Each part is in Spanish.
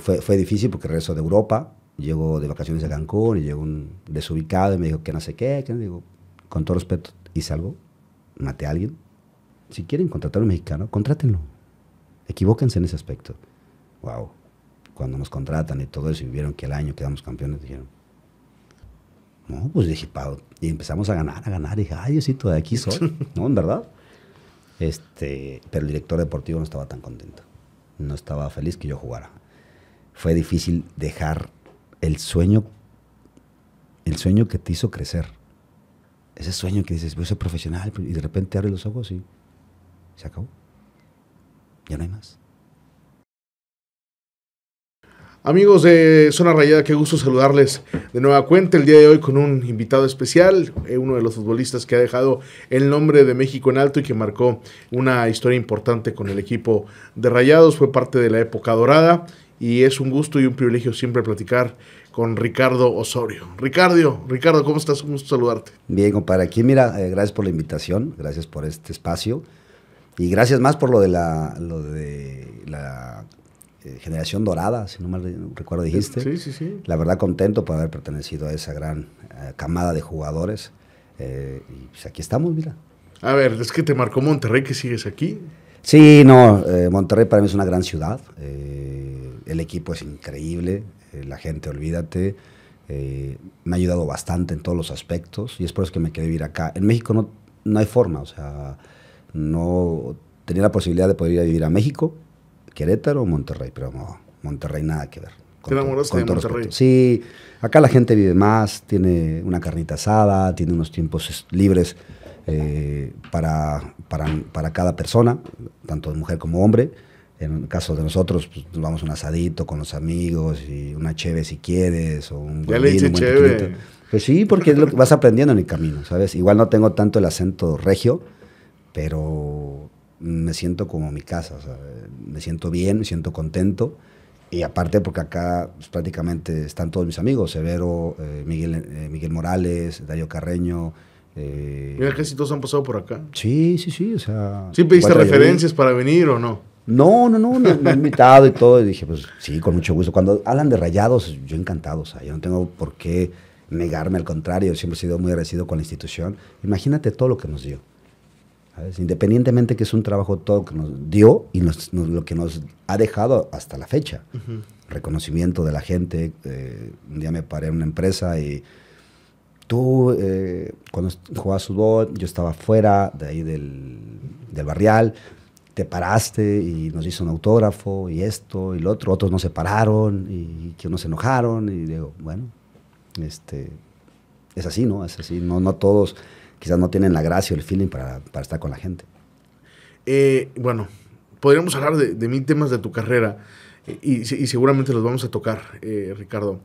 fue, difícil porque regreso de Europa, llego de vacaciones a Cancún y llego un desubicado y me dijo que no sé qué, que digo, con todo respeto, y algo, maté a alguien. Si quieren contratar a un mexicano, contrátenlo. Equivóquense en ese aspecto. Wow. Cuando nos contratan y todo eso y vieron que el año quedamos campeones, dijeron, no, pues dije, y empezamos a ganar, a ganar. Y dije, ay, sí de aquí soy. no, verdad. Este, pero el director deportivo no estaba tan contento. No estaba feliz que yo jugara fue difícil dejar el sueño, el sueño que te hizo crecer. Ese sueño que dices, voy a ser profesional, y de repente abre los ojos y se acabó. Ya no hay más. Amigos de Zona Rayada, qué gusto saludarles de nueva cuenta el día de hoy con un invitado especial, eh, uno de los futbolistas que ha dejado el nombre de México en alto y que marcó una historia importante con el equipo de Rayados, fue parte de la época dorada y es un gusto y un privilegio siempre platicar con Ricardo Osorio. Ricardo, Ricardo, ¿cómo estás? Un gusto saludarte. Bien, compadre. Aquí, mira, eh, gracias por la invitación, gracias por este espacio y gracias más por lo de la, lo de la eh, generación dorada, si no mal recuerdo dijiste. Sí, sí, sí. La verdad contento por haber pertenecido a esa gran eh, camada de jugadores. y pues aquí estamos, mira. A ver, es que te marcó Monterrey que sigues aquí. Sí, no, Monterrey para mí es una gran ciudad. Eh, el equipo es increíble, eh, la gente, olvídate. Eh, me ha ayudado bastante en todos los aspectos y es por eso que me quedé vivir acá. En México no, no hay forma, o sea, no tenía la posibilidad de poder ir a vivir a México, Querétaro o Monterrey, pero no, Monterrey nada que ver. Con ¿Te enamoraste de Monterrey? Sí, acá la gente vive más, tiene una carnita asada, tiene unos tiempos libres eh, para, para, para, cada persona, tanto mujer como hombre. En el caso de nosotros, pues, vamos un asadito con los amigos y una cheve si quieres o un ya le Pues sí, porque lo vas aprendiendo en el camino, ¿sabes? Igual no tengo tanto el acento regio, pero me siento como mi casa, me siento bien, me siento contento. Y aparte porque acá pues, prácticamente están todos mis amigos, Severo, eh, Miguel, eh, Miguel Morales, Dario Carreño, eh, Mira, casi todos han pasado por acá. Sí, sí, sí. O sea, ¿Sí pediste referencias para venir o no? No, no, no, me, han invitado y todo. Y dije, pues sí, con mucho gusto. Cuando hablan de rayados, yo encantado, o sea, yo no tengo por qué negarme, al contrario, siempre he sido muy agradecido con la institución. Imagínate todo lo que nos dio. Independientemente que es un trabajo todo que nos dio y lo que nos ha dejado hasta la fecha. Reconocimiento de la gente. Eh, un día me paré en una empresa y tú, eh, cuando jugabas fútbol, yo estaba fuera de ahí del, del barrial te paraste y nos hizo un autógrafo y esto y lo otro, otros no se pararon y que unos se enojaron y digo, bueno, este, es así, ¿no? Es así, no, no todos quizás no tienen la gracia o el feeling para, estar con la gente. Eh, bueno, podríamos hablar de, mil temas de tu carrera y, seguramente los vamos a tocar, eh, Ricardo,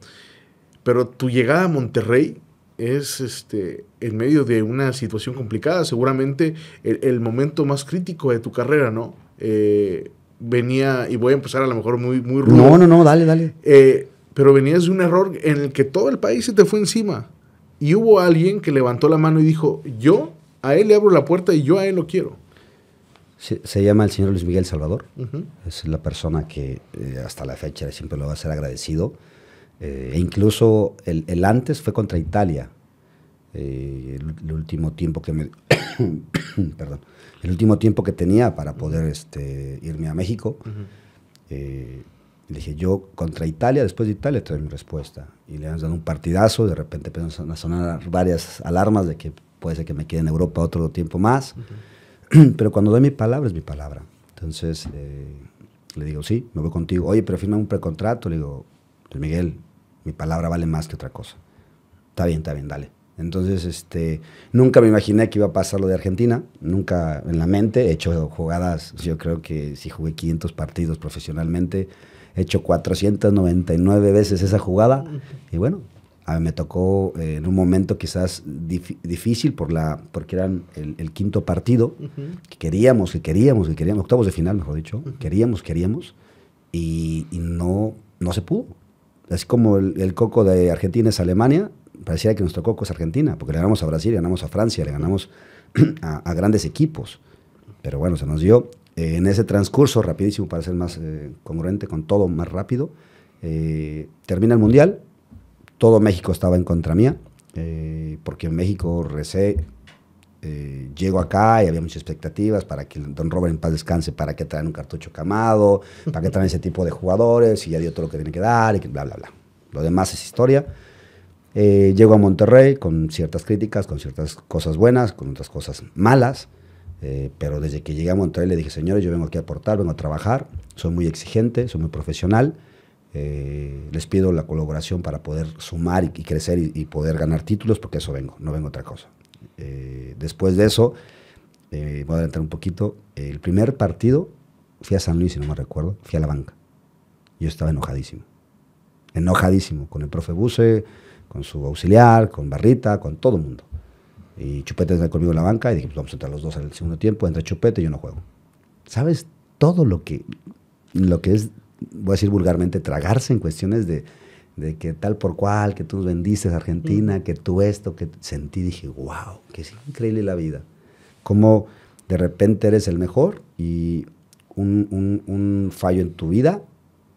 pero tu llegada a Monterrey es este, en medio de una situación complicada, seguramente el, momento más crítico de tu carrera, ¿no? Eh, venía, y voy a empezar a lo mejor muy, muy rudo. No, no, no, dale, dale. Eh, pero venías de un error en el que todo el país se te fue encima. Y hubo alguien que levantó la mano y dijo, yo a él le abro la puerta y yo a él lo quiero. Se, llama el señor Luis Miguel Salvador. Es la persona que eh, hasta la fecha siempre lo va a ser agradecido eh, e incluso el, antes fue contra Italia. Eh, el, último tiempo que me el último tiempo que tenía para poder este, irme a México eh, Le dije, yo contra Italia, después de Italia trae mi respuesta. Y le han dado un partidazo, de repente empiezan a sonar varias alarmas de que puede ser que me quede en Europa otro tiempo más. Pero cuando doy mi palabra, es mi palabra. Entonces le digo, sí, me voy contigo. Oye, pero firma un precontrato. Le digo, Miguel, mi palabra vale más que otra cosa. Está bien, está bien, dale. Entonces, este, nunca me imaginé que iba a pasar lo de Argentina, nunca en la mente. He hecho jugadas, yo creo que si jugué 500 partidos profesionalmente, he hecho 499 veces esa jugada. Y bueno, a mí me tocó eh, en un momento quizás difícil por la, porque eran el, quinto partido, que queríamos, que queríamos, que queríamos, octavos de final, mejor dicho, queríamos, queríamos, y, y no, no se pudo así como el, coco de Argentina es Alemania, parecía que nuestro coco es Argentina, porque le ganamos a Brasil, le ganamos a Francia, le ganamos a, grandes equipos. Pero bueno, se nos dio eh, en ese transcurso rapidísimo para ser más eh, congruente con todo, más rápido. Eh, termina el Mundial, todo México estaba en contra mía, porque en México recé eh, llego acá y había muchas expectativas para que Don Robert en paz descanse, para que traen un cartucho camado, para que traen ese tipo de jugadores y ya dio todo lo que tiene que dar y que bla, bla, bla. Lo demás es historia. Eh, llego a Monterrey con ciertas críticas, con ciertas cosas buenas, con otras cosas malas, eh, pero desde que llegué a Monterrey le dije, señores, yo vengo aquí a aportar, vengo a trabajar, soy muy exigente, soy muy profesional, les pido la colaboración para poder sumar y, crecer y, poder ganar títulos, porque eso vengo, no vengo otra cosa. Eh, después de eso, eh, voy a adelantar un poquito, el primer partido fui a San Luis, si no me recuerdo, fui a la banca. Yo estaba enojadísimo, enojadísimo con el profe Buse, con su auxiliar, con Barrita, con todo el mundo. Y Chupete entra conmigo en la banca y dije, pues vamos a entrar los dos en el segundo tiempo, entra Chupete y yo no juego. ¿Sabes todo lo que, lo que es, voy a decir vulgarmente, tragarse en cuestiones de, de que tal por cual, que tú bendices Argentina, que tú esto, que sentí, dije, wow, que es increíble la vida. Cómo de repente eres el mejor y un, fallo en tu vida,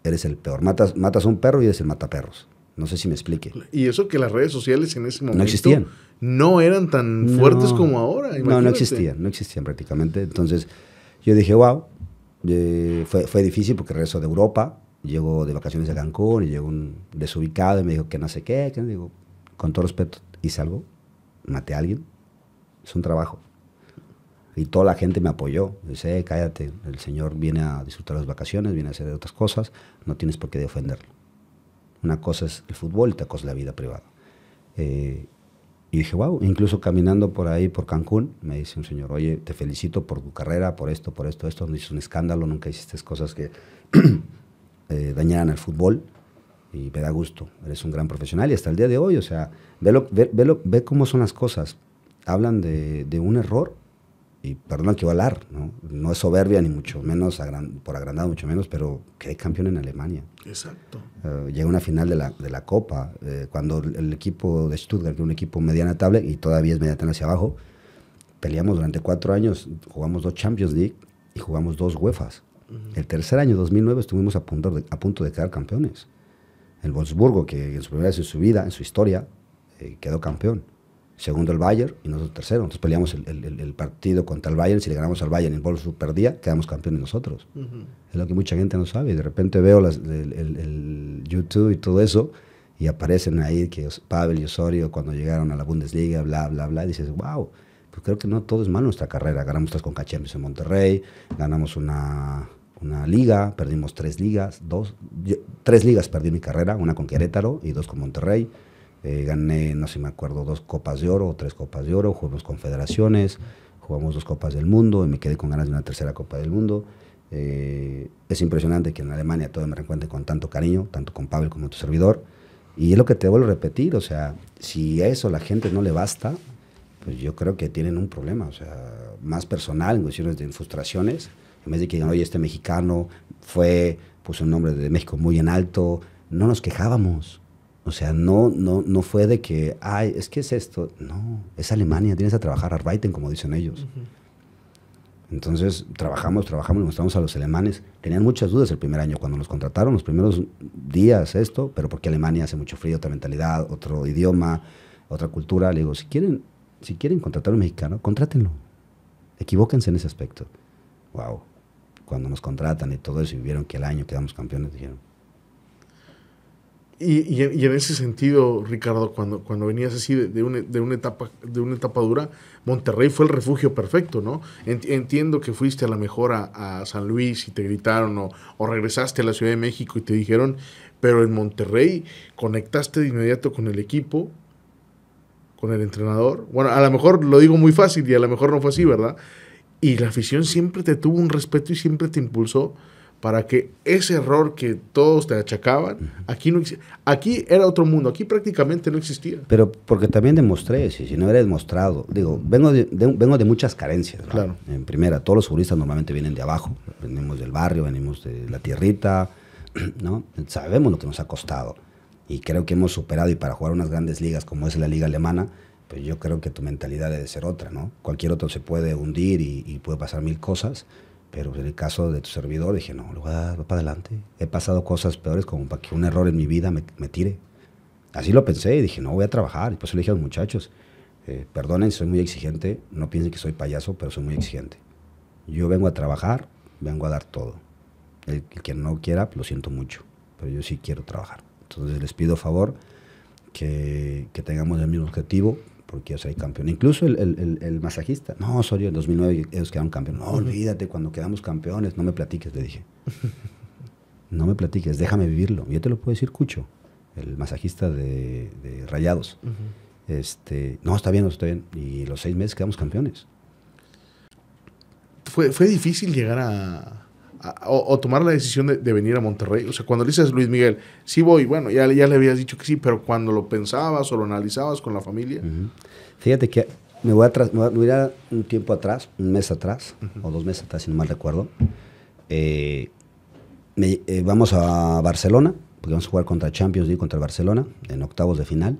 eres el peor. Matas, matas a un perro y eres el mataperros. No sé si me explique. Y eso que las redes sociales en ese momento no existían. No eran tan fuertes como ahora. No, no existían, no existían prácticamente. Entonces yo dije, wow, eh, fue, fue difícil porque regreso de Europa, llegó de vacaciones a Cancún y llegó un desubicado y me dijo que no sé qué, que digo, con todo respeto, y algo, maté a alguien, es un trabajo. Y toda la gente me apoyó. Dice, eh, cállate, el Señor viene a disfrutar las vacaciones, viene a hacer otras cosas, no tienes por qué ofenderlo. Una cosa es el fútbol y otra cosa es la vida privada. Eh, y dije, wow, incluso caminando por ahí, por Cancún, me dice un señor, oye, te felicito por tu carrera, por esto, por esto, esto, no hiciste un escándalo, nunca hiciste cosas que Eh, dañaran al fútbol y me da gusto. Eres un gran profesional y hasta el día de hoy, o sea, ve, ve, cómo son las cosas. Hablan de, un error y perdona que hablar, ¿no? es soberbia ni mucho menos por agrandado, mucho menos, pero que hay campeón en Alemania. Exacto. Eh, llega una final de la, Copa, eh, cuando el equipo de Stuttgart, que un equipo mediana table y todavía es mediana hacia abajo, peleamos durante cuatro años, jugamos dos Champions League y jugamos dos UEFAs. El tercer año, 2009, estuvimos a punto, de, a punto de quedar campeones. El Wolfsburgo, que en su primera vez en su vida, en su historia, eh, quedó campeón. Segundo el Bayern y nosotros tercero. Entonces peleamos el, partido contra el Bayern. Si le ganamos al Bayern y el Wolfsburg perdía, quedamos campeones nosotros. Es lo que mucha gente no sabe. Y De repente veo las, el, YouTube y todo eso y aparecen ahí que Pavel y Osorio cuando llegaron a la Bundesliga, bla, bla, bla, y dices, wow, pues creo que no todo es malo nuestra carrera. Ganamos tres con Cachemios en Monterrey, ganamos una una liga, perdimos tres ligas, dos, tres ligas perdí mi carrera, una con Querétaro y dos con Monterrey. Eh, gané, no sé si me acuerdo, dos copas de oro, tres copas de oro, jugamos confederaciones, jugamos dos copas del mundo y me quedé con ganas de una tercera copa del mundo. Eh, es impresionante que en Alemania todo me reencuentre con tanto cariño, tanto con Pavel como tu servidor. Y es lo que te vuelvo a repetir, o sea, si a eso la gente no le basta, pues yo creo que tienen un problema, o sea, más personal en cuestiones de frustraciones en vez de que digan, oye, este mexicano fue, puso un nombre de México muy en alto, no nos quejábamos. O sea, no, no, no fue de que, ay, es que es esto. No, es Alemania, tienes a trabajar, arbeiten, como dicen ellos. Entonces, trabajamos, trabajamos, mostramos a los alemanes. Tenían muchas dudas el primer año cuando nos contrataron, los primeros días, esto, pero porque Alemania hace mucho frío, otra mentalidad, otro idioma, otra cultura. Le digo, si quieren, si quieren contratar a un mexicano, contrátenlo. Equivóquense en ese aspecto. Wow cuando nos contratan y todo eso, y vieron que el año quedamos campeones, dijeron. Y, en ese sentido, Ricardo, cuando, cuando venías así de, una, etapa, de una etapa dura, Monterrey fue el refugio perfecto, ¿no? Entiendo que fuiste a la mejor a, San Luis y te gritaron, o, o regresaste a la Ciudad de México y te dijeron, pero en Monterrey conectaste de inmediato con el equipo, con el entrenador. Bueno, a lo mejor lo digo muy fácil y a lo mejor no fue así, ¿verdad? Y la afición siempre te tuvo un respeto y siempre te impulsó para que ese error que todos te achacaban, aquí no aquí era otro mundo, aquí prácticamente no existía. Pero porque también demostré, si, no hubiera demostrado, digo, vengo de, vengo de muchas carencias. Claro. En primera, todos los futbolistas normalmente vienen de abajo, venimos del barrio, venimos de la tierrita, ¿no? Sabemos lo que nos ha costado y creo que hemos superado y para jugar unas grandes ligas como es la liga alemana, pues, yo creo que tu mentalidad debe ser otra, ¿no? Cualquier otro se puede hundir y, puede pasar mil cosas, pero en el caso de tu servidor dije, no, lo voy a para adelante. He pasado cosas peores como para que un error en mi vida me, tire. Así lo pensé y dije, no, voy a trabajar. Y por le dije a los muchachos, eh, perdonen, soy muy exigente, no piensen que soy payaso, pero soy muy exigente. Yo vengo a trabajar, vengo a dar todo. El, que no quiera, lo siento mucho, pero yo sí quiero trabajar. Entonces les pido favor que, que tengamos el mismo objetivo, porque ellos hay campeón. Incluso el, masajista, no, Osorio, en 2009 ellos quedaron campeones. No, olvídate, cuando quedamos campeones, no me platiques, le dije. No me platiques, déjame vivirlo. Yo te lo puedo decir, Cucho, el masajista de, Rayados. este, no, está bien, no está bien. Y los seis meses quedamos campeones. Fue, fue difícil llegar a, o, tomar la decisión de, venir a Monterrey. O sea, cuando le dices Luis Miguel, sí voy, bueno, ya, ya le habías dicho que sí, pero cuando lo pensabas o lo analizabas con la familia. Fíjate que me voy, atrás, me voy a un tiempo atrás, un mes atrás, o dos meses atrás, si no mal recuerdo. Eh, eh, vamos a Barcelona, porque vamos a jugar contra Champions League, contra Barcelona, en octavos de final.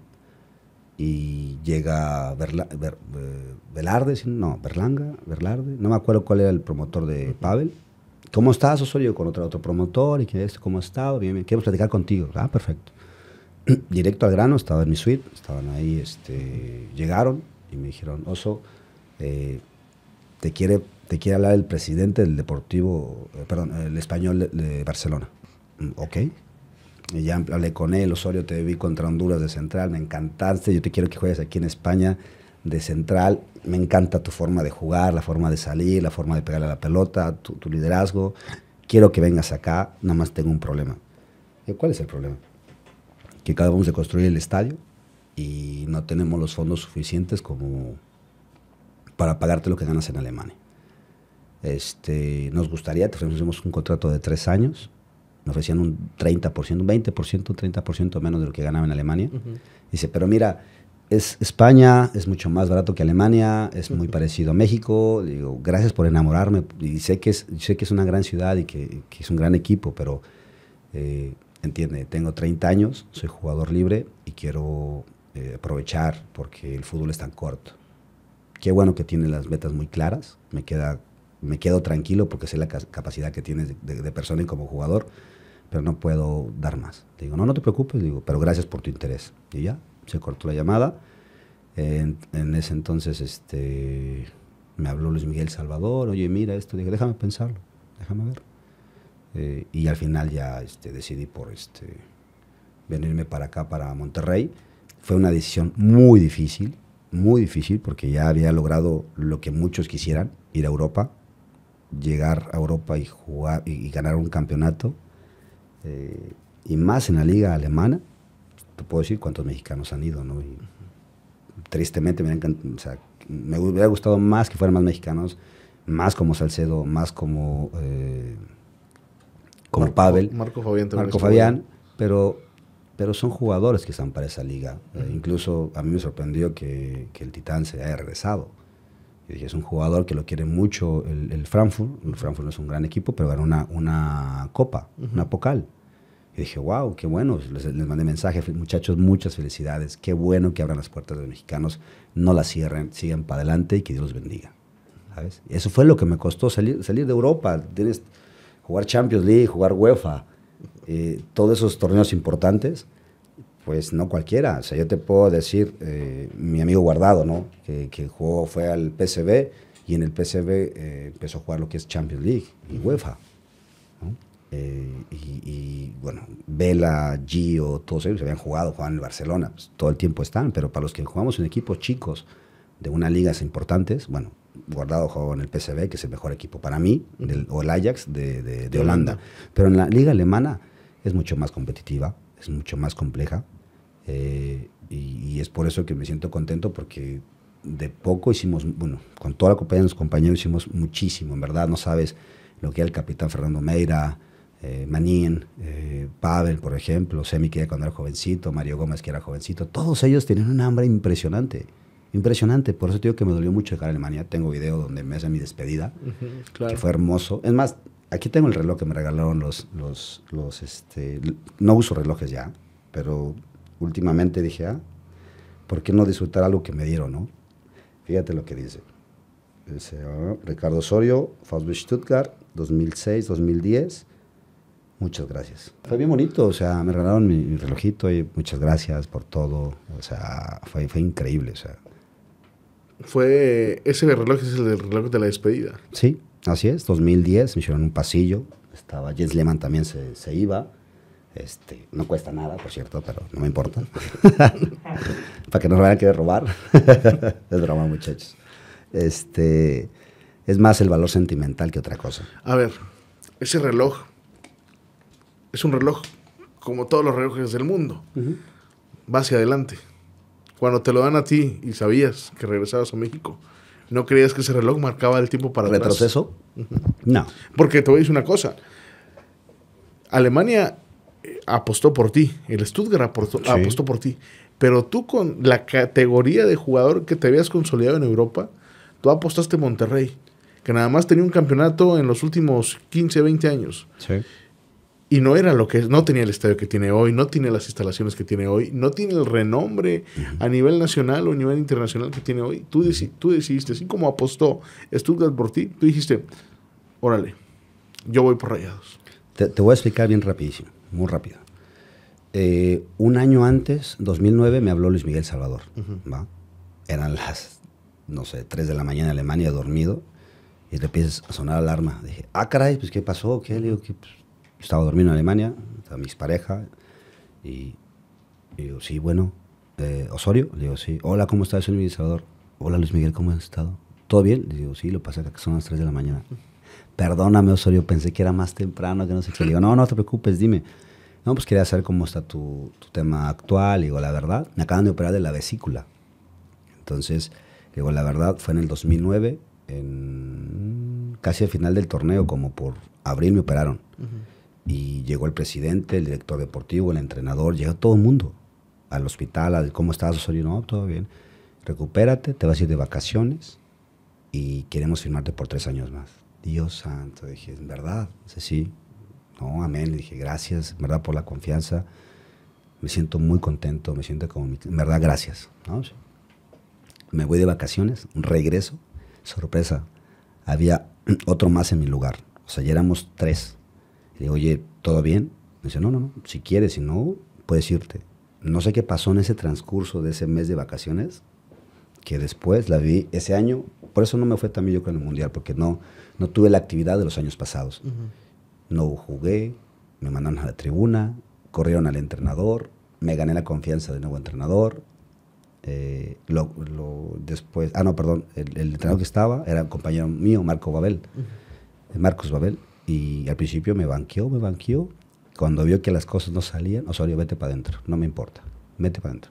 Y llega Berla, eh, no, Berlanga, Berlarde, no me acuerdo cuál era el promotor de Pavel ¿Cómo estás, Osorio? Con otro, otro promotor, y que esto, ¿cómo estás? Bien, bien, queremos platicar contigo. Ah, perfecto. Directo al grano, estaba en mi suite, estaban ahí, este, llegaron y me dijeron, Oso, eh, te, quiere, te quiere hablar el presidente del Deportivo, eh, perdón, el español de, de Barcelona. Mm, ok. Y ya hablé con él, Osorio, te vi contra Honduras de Central, me encantaste, yo te quiero que juegues aquí en España de central. Me encanta tu forma de jugar, la forma de salir, la forma de pegarle a la pelota, tu, liderazgo. Quiero que vengas acá, nada más tengo un problema. y ¿Cuál es el problema? Que acabamos de construir el estadio y no tenemos los fondos suficientes como para pagarte lo que ganas en Alemania. Este, nos gustaría, te ofrecemos un contrato de tres años, me ofrecían un 30%, un 20%, un 30% menos de lo que ganaba en Alemania. Dice, pero mira, es España, es mucho más barato que Alemania, es muy parecido a México. Digo, gracias por enamorarme. Y sé que es, sé que es una gran ciudad y que, es un gran equipo, pero eh, entiende, tengo 30 años, soy jugador libre y quiero eh, aprovechar porque el fútbol es tan corto. Qué bueno que tiene las metas muy claras. Me, queda, me quedo tranquilo porque sé la capacidad que tienes de, persona y como jugador, pero no puedo dar más. Digo, no, no te preocupes, digo, pero gracias por tu interés. Y ya, se cortó la llamada. en, ese entonces este, me habló Luis Miguel Salvador, oye, mira esto, dije, déjame pensarlo, déjame ver. Eh, y al final ya este, decidí por este, venirme para acá, para Monterrey. Fue una decisión muy difícil, muy difícil, porque ya había logrado lo que muchos quisieran, ir a Europa, llegar a Europa y jugar y, ganar un campeonato, eh, y más en la liga alemana puedo decir cuántos mexicanos han ido, tristemente me, me, hubiera gustado más que fueran más mexicanos, más como Salcedo, más como, eh, como Pavel. Marco Fabián pero, pero son jugadores que están para esa liga. Eh, incluso a mí me sorprendió que, el Titán se haya regresado. es un jugador que lo quiere mucho el, Frankfurt. El Frankfurt no es un gran equipo, pero ganó una, copa, una pocal. Y dije, wow, qué bueno. Les, mandé mensaje, muchachos, muchas felicidades. Qué bueno que abran las puertas de los mexicanos, no las cierren, sigan para adelante y que Dios los bendiga. ¿Sabes? eso fue lo que me costó salir, salir de Europa. Tienes jugar Champions League, jugar UEFA, eh, todos esos torneos importantes. Pues no cualquiera. O sea, yo te puedo decir, eh, mi amigo Guardado, ¿no? Que, jugó, fue al PSV y en el PCB eh, empezó a jugar lo que es Champions League y UEFA. Eh, y, bueno, Vela, Gio, todos ellos habían jugado, jugaban en Barcelona, pues, todo el tiempo están, pero para los que jugamos en equipos chicos de unas ligas importantes, bueno, Guardado jugó en el PSV, que es el mejor equipo para mí, o el Ajax de, Holanda. Pero en la liga alemana es mucho más competitiva, es mucho más compleja, eh, y, y, es por eso que me siento contento porque de poco hicimos, bueno, con toda la compañía de los compañeros hicimos muchísimo, en verdad, no sabes lo que era el capitán Fernando Meira, eh, Manín, eh, Pavel, por ejemplo, Semi, que cuando era jovencito, Mario Gómez, que era jovencito, todos ellos tenían una hambre impresionante. Impresionante, por eso te digo que me dolió mucho dejar Alemania. Tengo video donde me hace mi despedida, claro. que fue hermoso. Es más, aquí tengo el reloj que me regalaron los, los, este, no uso relojes ya, pero últimamente dije, ah, ¿por qué no disfrutar algo que me dieron, no? Fíjate lo que dice. Dice, ah, Ricardo Osorio, Stuttgart, 2006-2010, Muchas gracias. Fue bien bonito, o sea, me regalaron mi, relojito y muchas gracias por todo. O sea, fue, increíble, o sea. Fue, ese reloj es el reloj de la despedida. Sí, así es, 2010, me hicieron un pasillo, estaba Jens Lehman también se, se iba. Este, no cuesta nada, por cierto, pero no me importa. Para que no me vayan a querer robar. es drama, muchachos. Este, es más el valor sentimental que otra cosa. A ver, ese reloj es un reloj como todos los relojes del mundo. Va hacia adelante. Cuando te lo dan a ti y sabías que regresabas a México, ¿no creías que ese reloj marcaba el tiempo para ¿Retroceso? atrás? ¿Retroceso? No. Porque te voy a decir una cosa. Alemania eh, apostó por ti, el Stuttgart apostó, apostó por ti, pero tú con la categoría de jugador que te habías consolidado en Europa, tú apostaste Monterrey, que nada más tenía un campeonato en los últimos 15, 20 años. Sí y no era lo que no tenía el estadio que tiene hoy, no tiene las instalaciones que tiene hoy, no tiene el renombre a nivel nacional o a nivel internacional que tiene hoy. Tú, tú decidiste, así como apostó Stuttgart por ti, tú dijiste, órale, yo voy por rayados. Te, voy a explicar bien rapidísimo, muy rápido. Eh, un año antes, 2009, me habló Luis Miguel Salvador. Eran las, no sé, 3 de la mañana en Alemania, dormido, y te empiezas a sonar alarma. Dije, ah, caray, pues ¿qué pasó? ¿Qué? Le digo, ¿qué? Pues, estaba durmiendo en Alemania, estaba mis parejas, y, digo, sí, bueno, eh, Osorio, le digo, sí, hola, ¿cómo estás? Soy administrador Hola, Luis Miguel, ¿cómo has estado? ¿Todo bien? Le digo, sí, lo pasa que son las 3 de la mañana. Perdóname, Osorio, pensé que era más temprano, que no sé qué. Le digo, no, no te preocupes, dime. No, pues quería saber cómo está tu, tema actual. Le digo, la verdad, me acaban de operar de la vesícula. Entonces, le digo, la verdad, fue en el 2009, en casi al final del torneo, como por abril me operaron. Y llegó el presidente, el director deportivo, el entrenador, llegó todo el mundo al hospital, al cómo estás, Osorio, no, todo bien. Recupérate, te vas a ir de vacaciones y queremos firmarte por tres años más. Dios santo, dije, en verdad, dice, sí, no, amén, le dije, gracias, verdad, por la confianza, me siento muy contento, me siento como, en verdad, gracias, Me voy de vacaciones, regreso, sorpresa, había otro más en mi lugar, o sea, ya éramos tres, le digo, oye, ¿todo bien? Me dice, no, no, no, si quieres, si no, puedes irte. No sé qué pasó en ese transcurso de ese mes de vacaciones, que después la vi ese año, por eso no me fue tan yo con el Mundial, porque no, no tuve la actividad de los años pasados. No jugué, me mandaron a la tribuna, corrieron al entrenador, me gané la confianza del nuevo entrenador. Eh, lo, después, ah, no, perdón, el, entrenador que estaba era un compañero mío, Marco Babel, Marcos Babel, y al principio me banqueó, me banqueó. Cuando vio que las cosas no salían, Osorio, oh, vete para adentro, no me importa, mete para adentro,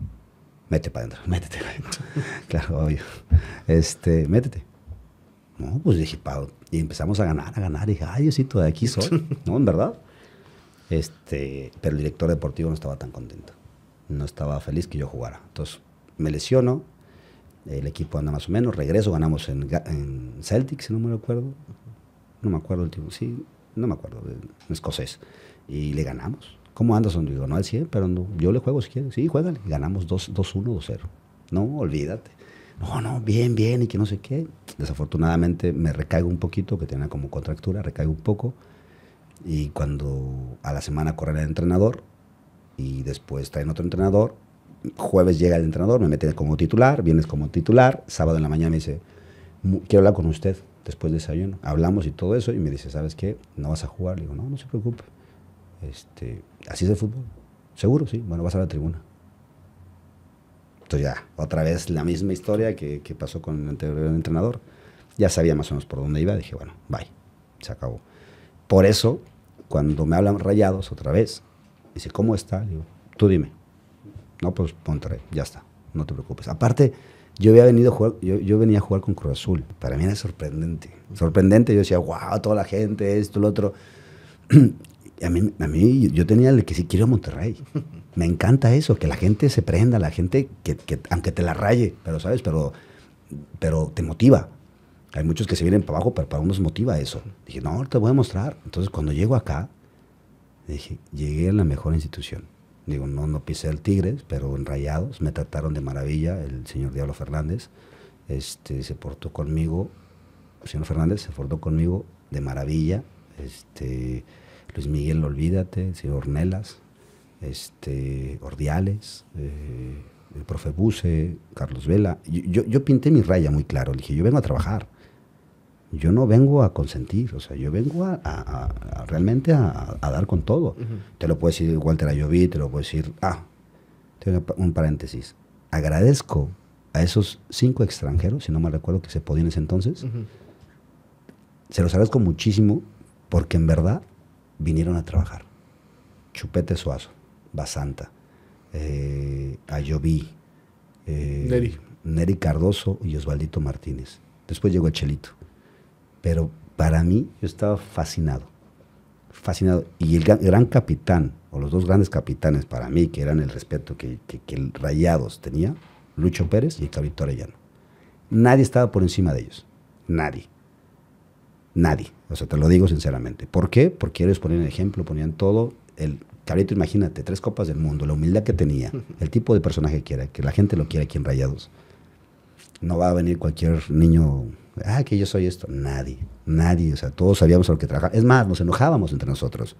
mete para adentro, métete para adentro. claro, obvio. Este, métete. No, pues dije, y empezamos a ganar, a ganar. Y dije, ay, sí, de aquí soy. no, en verdad. Este, pero el director deportivo no estaba tan contento. No estaba feliz que yo jugara. Entonces, me lesiono, el equipo anda más o menos, regreso, ganamos en, en Celtic, si no me acuerdo no me acuerdo el tipo, sí, no me acuerdo, escocés. Y le ganamos. ¿Cómo Anderson? Digo, no al 100, pero no, yo le juego si quiere. Sí, juegan. Ganamos 2-1, 2-0. No, olvídate. No, no, bien, bien, y que no sé qué. Desafortunadamente me recaigo un poquito, que tenía como contractura, recaigo un poco. Y cuando a la semana corre el entrenador, y después en otro entrenador, jueves llega el entrenador, me meten como titular, vienes como titular, sábado en la mañana me dice, quiero hablar con usted después de desayuno. Hablamos y todo eso y me dice, ¿sabes qué? No vas a jugar. Le digo, no, no se preocupe. Este, así es el fútbol. Seguro, sí. Bueno, vas a la tribuna. Entonces ya, otra vez la misma historia que, pasó con el anterior entrenador. Ya sabía más o menos por dónde iba. Dije, bueno, bye. Se acabó. Por eso, cuando me hablan rayados otra vez, dice, ¿cómo está? digo, tú dime. No, pues Monterrey, ya está. No te preocupes. Aparte, yo había venido a yo, venía a jugar con Cruz Azul. Para mí era sorprendente. Sorprendente. Yo decía, wow, toda la gente, esto, lo otro. a mí, a mí yo tenía el que si quiero a Monterrey. Me encanta eso, que la gente se prenda, la gente que, aunque te la raye, pero sabes, pero, pero te motiva. Hay muchos que se vienen para abajo, pero para unos motiva eso. Dije, no, te voy a mostrar. Entonces, cuando llego acá, dije, llegué a la mejor institución digo, no, no pisé el Tigres, pero en Rayados me trataron de maravilla, el señor Diablo Fernández, este, se portó conmigo, el señor Fernández se portó conmigo de maravilla, este, Luis Miguel, olvídate, el señor Ornelas, este, Ordiales, eh, el profe Buse, Carlos Vela. Yo, yo, pinté mi raya muy claro, le dije, yo vengo a trabajar yo no vengo a consentir, o sea, yo vengo a, realmente a, dar con todo. Te lo puedo decir Walter Ayoví, te lo puedo decir, ah, tengo un paréntesis. Agradezco a esos cinco extranjeros, si no me recuerdo que se podían ese entonces, se los agradezco muchísimo porque en verdad vinieron a trabajar. Chupete Suazo, Basanta, eh, Ayoví, eh, Neri. Cardoso y Osvaldito Martínez. Después llegó el Chelito pero para mí yo estaba fascinado, fascinado. Y el gran, capitán, o los dos grandes capitanes para mí, que eran el respeto que, Rayados tenía, Lucho Pérez y el Arellano. Nadie estaba por encima de ellos, nadie. Nadie. O sea, te lo digo sinceramente. ¿Por qué? Porque ellos ponían el ejemplo, ponían todo. El Cabrito, imagínate, tres copas del mundo, la humildad que tenía, el tipo de personaje que era, que la gente lo quiere aquí en Rayados. No va a venir cualquier niño ah, que yo soy esto. Nadie, nadie. O sea, todos sabíamos a lo que trabajábamos. Es más, nos enojábamos entre nosotros.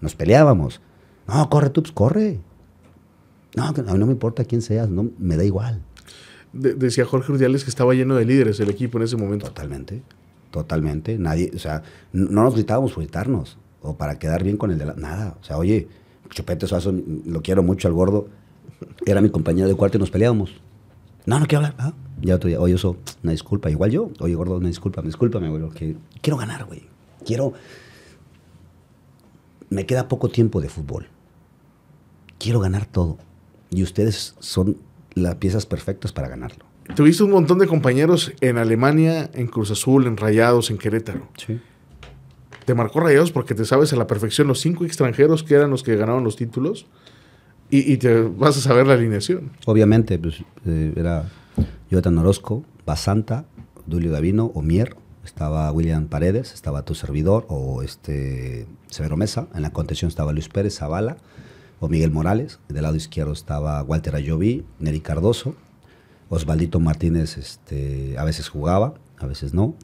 Nos peleábamos. No, corre tú, pues, corre. No, a mí no me importa quién seas, no, me da igual. decía Jorge Urdiales que estaba lleno de líderes el equipo en ese momento. Totalmente, totalmente. Nadie, o sea, no nos gritábamos por gritarnos o para quedar bien con el de la. Nada. O sea, oye, Chupete Suazo, lo quiero mucho al gordo. Era mi compañero de cuarto y nos peleábamos. No, no quiero hablar. Ah, ya otro día, oye, eso, una disculpa. Igual yo, oye, gordo, una disculpa, Me me güey, que quiero ganar, güey. Quiero. Me queda poco tiempo de fútbol. Quiero ganar todo. Y ustedes son las piezas perfectas para ganarlo. Tuviste un montón de compañeros en Alemania, en Cruz Azul, en Rayados, en Querétaro. Sí. Te marcó Rayados porque te sabes a la perfección los cinco extranjeros que eran los que ganaron los títulos y, te vas a saber la alineación. Obviamente, pues, eh, era Jonathan Orozco, Basanta, Dulio Davino, Omier, estaba William Paredes, estaba tu servidor o este Severo Mesa, en la contención estaba Luis Pérez Zavala o Miguel Morales, del lado izquierdo estaba Walter Ayoví, Neri Cardoso, Osvaldito Martínez este, a veces jugaba, a veces no.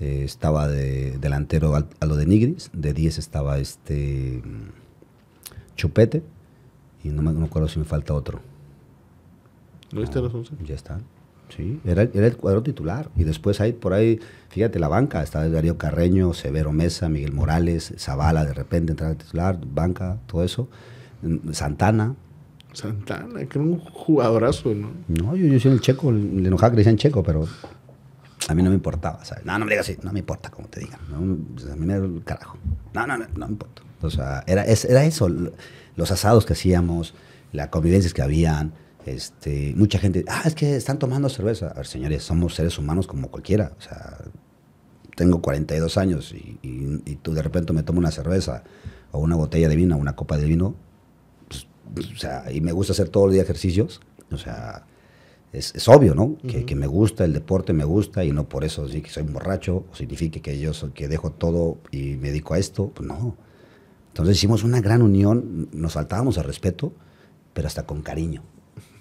Eh, estaba de delantero lo de Nigris, de 10 estaba este Chupete, y no me, no acuerdo si me falta otro. ¿No viste ah, los 11? Ya está. Sí, era, era, el cuadro titular. Y después hay por ahí, fíjate, la banca, Estaba Darío Carreño, Severo Mesa, Miguel Morales, Zavala, de repente el titular, banca, todo eso. Mm, Santana. Santana, que era un jugadorazo, ¿no? No, yo, yo soy el checo, le enojaba que le checo, pero a mí no me importaba, ¿sabes? No, no me digas así, no me importa como te digan. a mí me da el carajo. No, no, no, no me importa. O sea, era, era eso los asados que hacíamos, las convivencias que habían. Este, mucha gente, ah, es que están tomando cerveza. A señores, somos seres humanos como cualquiera. O sea, tengo 42 años y, tú de repente me tomo una cerveza o una botella de vino, una copa de vino. Pues, y me gusta hacer todos los días ejercicios. O sea, es, obvio, ¿no? que, me gusta el deporte, me gusta y no por eso sí que soy borracho o signifique que yo soy, que dejo todo y me dedico a esto. Pues no. Entonces hicimos una gran unión, nos faltábamos al respeto, pero hasta con cariño.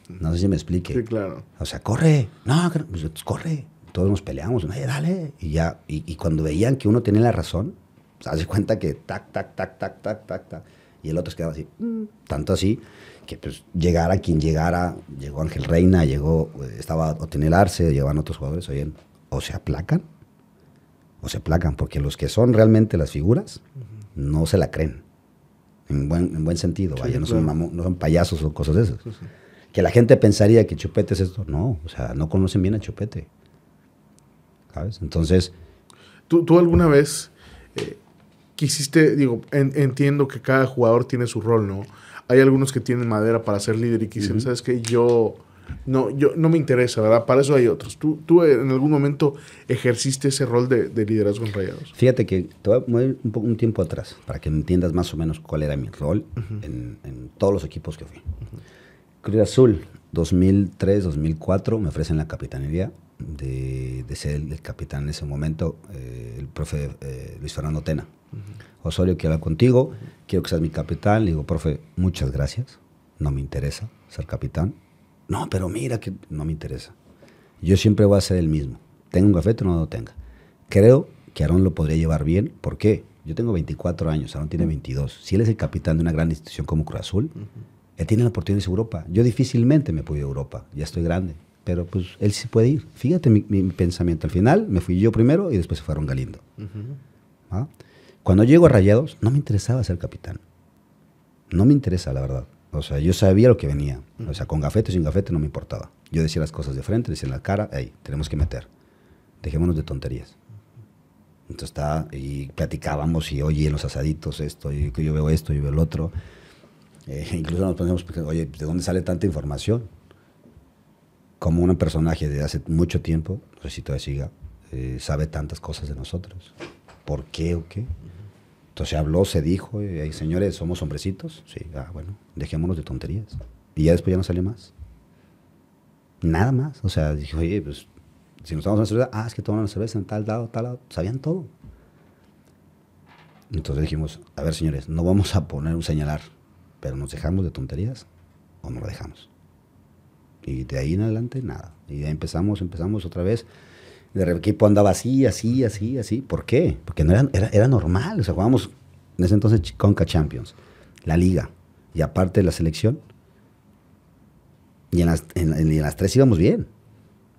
No sé si me explique. Sí, claro. O sea, corre, no, pues, pues, corre. Todos nos peleamos, nadie dale. Y ya, y, cuando veían que uno tenía la razón, se pues, hace cuenta que tac, tac, tac, tac, tac, tac, tac. Y el otro se quedaba así, mm". tanto así, que pues llegara quien llegara, llegó Ángel Reina, llegó, eh, estaba Otenel Arce, llevan otros jugadores, oye, o se aplacan, o se aplacan, porque los que son realmente las figuras, no se la creen. En buen, en buen sentido, no, son no son payasos o cosas de esas. Que la gente pensaría que Chupete es esto. No, o sea, no conocen bien a Chupete. ¿Sabes? Entonces... ¿Tú, alguna vez eh, quisiste, digo, entiendo que cada jugador tiene su rol, ¿no? Hay algunos que tienen madera para ser líder y quisieron, ¿sabes qué? Yo no, yo, no me interesa, ¿verdad? Para eso hay otros. ¿Tú, eh, en algún momento ejerciste ese rol de, liderazgo en Rayados? Fíjate que te voy a mover un, poco, un tiempo atrás para que entiendas más o menos cuál era mi rol en, todos los equipos que fui. Cruz Azul, 2003, 2004, me ofrecen la capitanería de, ser el, capitán en ese momento, eh, el profe eh, Luis Fernando Tena. Osorio, quiero hablar contigo, quiero que seas mi capitán. Le digo, profe, muchas gracias, no me interesa ser capitán no, pero mira que no me interesa. Yo siempre voy a ser el mismo. Tengo un gafete o no lo tenga. Creo que Aaron lo podría llevar bien. ¿Por qué? Yo tengo 24 años, Aarón tiene 22. Si él es el capitán de una gran institución como Cruz Azul, él tiene la oportunidad de irse a Europa. Yo difícilmente me pude ir a Europa. Ya estoy grande. Pero pues él sí puede ir. Fíjate mi, pensamiento. Al final me fui yo primero y después se fueron Galindo. ¿Ah? Cuando llego a Rayados, no me interesaba ser capitán. No me interesa, la verdad. O sea, yo sabía lo que venía. O sea, con gafete o sin gafete no me importaba. Yo decía las cosas de frente, decía en la cara, Ahí, tenemos que meter. Dejémonos de tonterías. Entonces está, y platicábamos, y oye, en los asaditos, esto, y, yo veo esto, yo veo el otro. Eh, incluso nos poníamos, pues, oye, ¿de dónde sale tanta información? Como un personaje de hace mucho tiempo, no sé si todavía siga, eh, sabe tantas cosas de nosotros. ¿Por qué o qué? se habló, se dijo, y señores, somos hombrecitos. Sí, ah, bueno, dejémonos de tonterías. Y ya después ya no salió más. Nada más. O sea, dije, oye, pues, si nos tomamos una cerveza, ah, es que toman una cerveza en tal lado, tal lado. Sabían todo. Entonces dijimos, a ver, señores, no vamos a poner un señalar, pero nos dejamos de tonterías o no lo dejamos. Y de ahí en adelante, nada. Y ya empezamos, empezamos otra vez el equipo andaba así, así, así, así. ¿Por qué? Porque no era, era, normal. O sea, jugábamos en ese entonces Conca Champions, la liga, y aparte la selección. Y en las, las tres íbamos bien.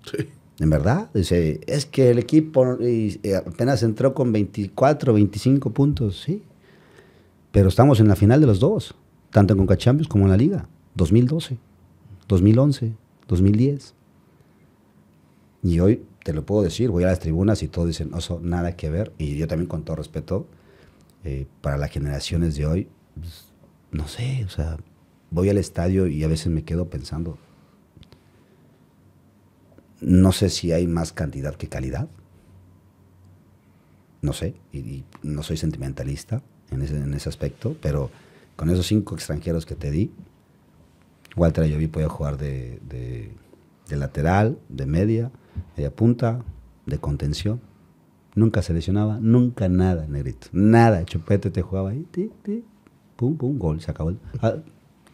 Sí. En verdad. Dice, es que el equipo eh, apenas entró con 24, 25 puntos, sí. Pero estamos en la final de los dos, tanto en Conca Champions como en la liga. 2012, 2011, 2010. Y hoy te lo puedo decir, voy a las tribunas y todos dicen, Oso, nada que ver. Y yo también con todo respeto, eh, para las generaciones de hoy, pues, no sé, o sea, voy al estadio y a veces me quedo pensando, no sé si hay más cantidad que calidad. No sé, y, no soy sentimentalista en ese, aspecto, pero con esos cinco extranjeros que te di, Walter Ayoví podía jugar de, de, lateral, de media, ella punta, de contención. Nunca se lesionaba, nunca nada, negrito. Nada, Chupete te jugaba ahí, ti, ti, pum, pum, gol, se acabó. Ah,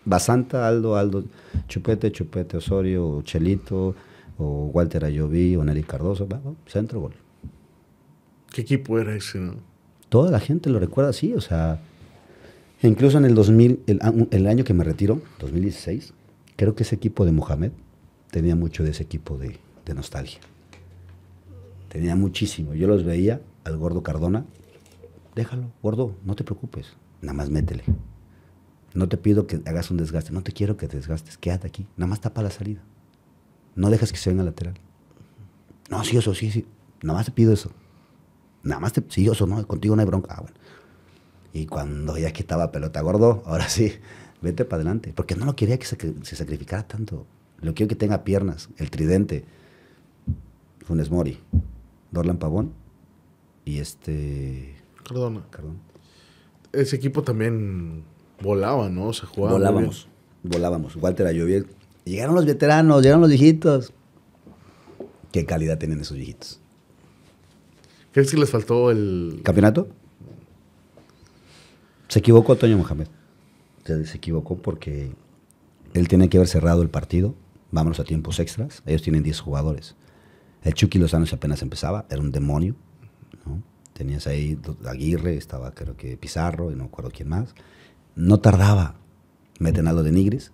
Basanta, Aldo, Aldo, Chupete, Chupete, Osorio, Chelito, o Walter Ayoví, o Nelly Cardoso, centro, gol. ¿Qué equipo era ese, Toda la gente lo recuerda así, o sea, incluso en el 2000, el, el año que me retiro, 2016, creo que ese equipo de Mohamed tenía mucho de ese equipo de, de nostalgia. Tenía muchísimo. Yo los veía al gordo Cardona. Déjalo, gordo, no te preocupes. Nada más métele. No te pido que hagas un desgaste. No te quiero que te desgastes. Quédate aquí. Nada más tapa la salida. No dejas que se venga lateral. No, sí, eso, sí, sí. Nada más te pido eso. Nada más te. Sí, eso, no. Contigo no hay bronca. Ah, bueno. Y cuando ya quitaba pelota gordo, ahora sí, vete para adelante. Porque no lo quería que se sacrificara tanto. Lo quiero que tenga piernas, el tridente. Funes Mori, Dorlan Pavón y este... Cardona. Ese equipo también volaba, ¿no? Se jugaba. Volábamos, volábamos. Walter Ayoviel. Llegaron los veteranos, llegaron los viejitos. ¿Qué calidad tienen esos viejitos? ¿Crees que les faltó el... ¿Campeonato? Se equivocó Toño Mohamed. Se, equivocó porque él tiene que haber cerrado el partido. Vámonos a tiempos extras. Ellos tienen 10 jugadores. El Chucky Lozano apenas empezaba, era un demonio. Tenías ahí Aguirre, estaba creo que Pizarro, y no recuerdo quién más. No tardaba. Meten a los de Nigris,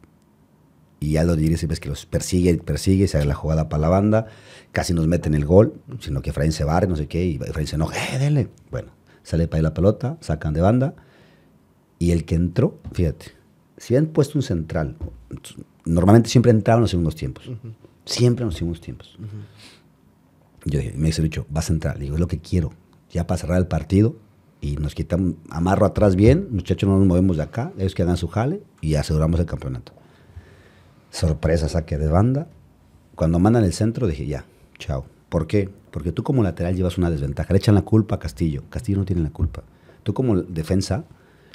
y ya lo Nigris ves que los persigue, y persigue, se hace la jugada para la banda, casi nos meten el gol, sino que Efraín se barre, no sé qué, y Efraín se enoja, ¡eh, Bueno, sale para ahí la pelota, sacan de banda, y el que entró, fíjate, si han puesto un central, normalmente siempre entraban en los segundos tiempos, siempre en los segundos tiempos. Yo me dice Lucho, vas a entrar. digo, es lo que quiero. Ya para cerrar el partido y nos quitamos, amarro atrás bien, muchachos, no nos movemos de acá, ellos quedan su jale y aseguramos el campeonato. Sorpresa, saque de banda. Cuando mandan el centro, dije, ya, chao. ¿Por qué? Porque tú como lateral llevas una desventaja. Le echan la culpa a Castillo. Castillo no tiene la culpa. Tú como defensa,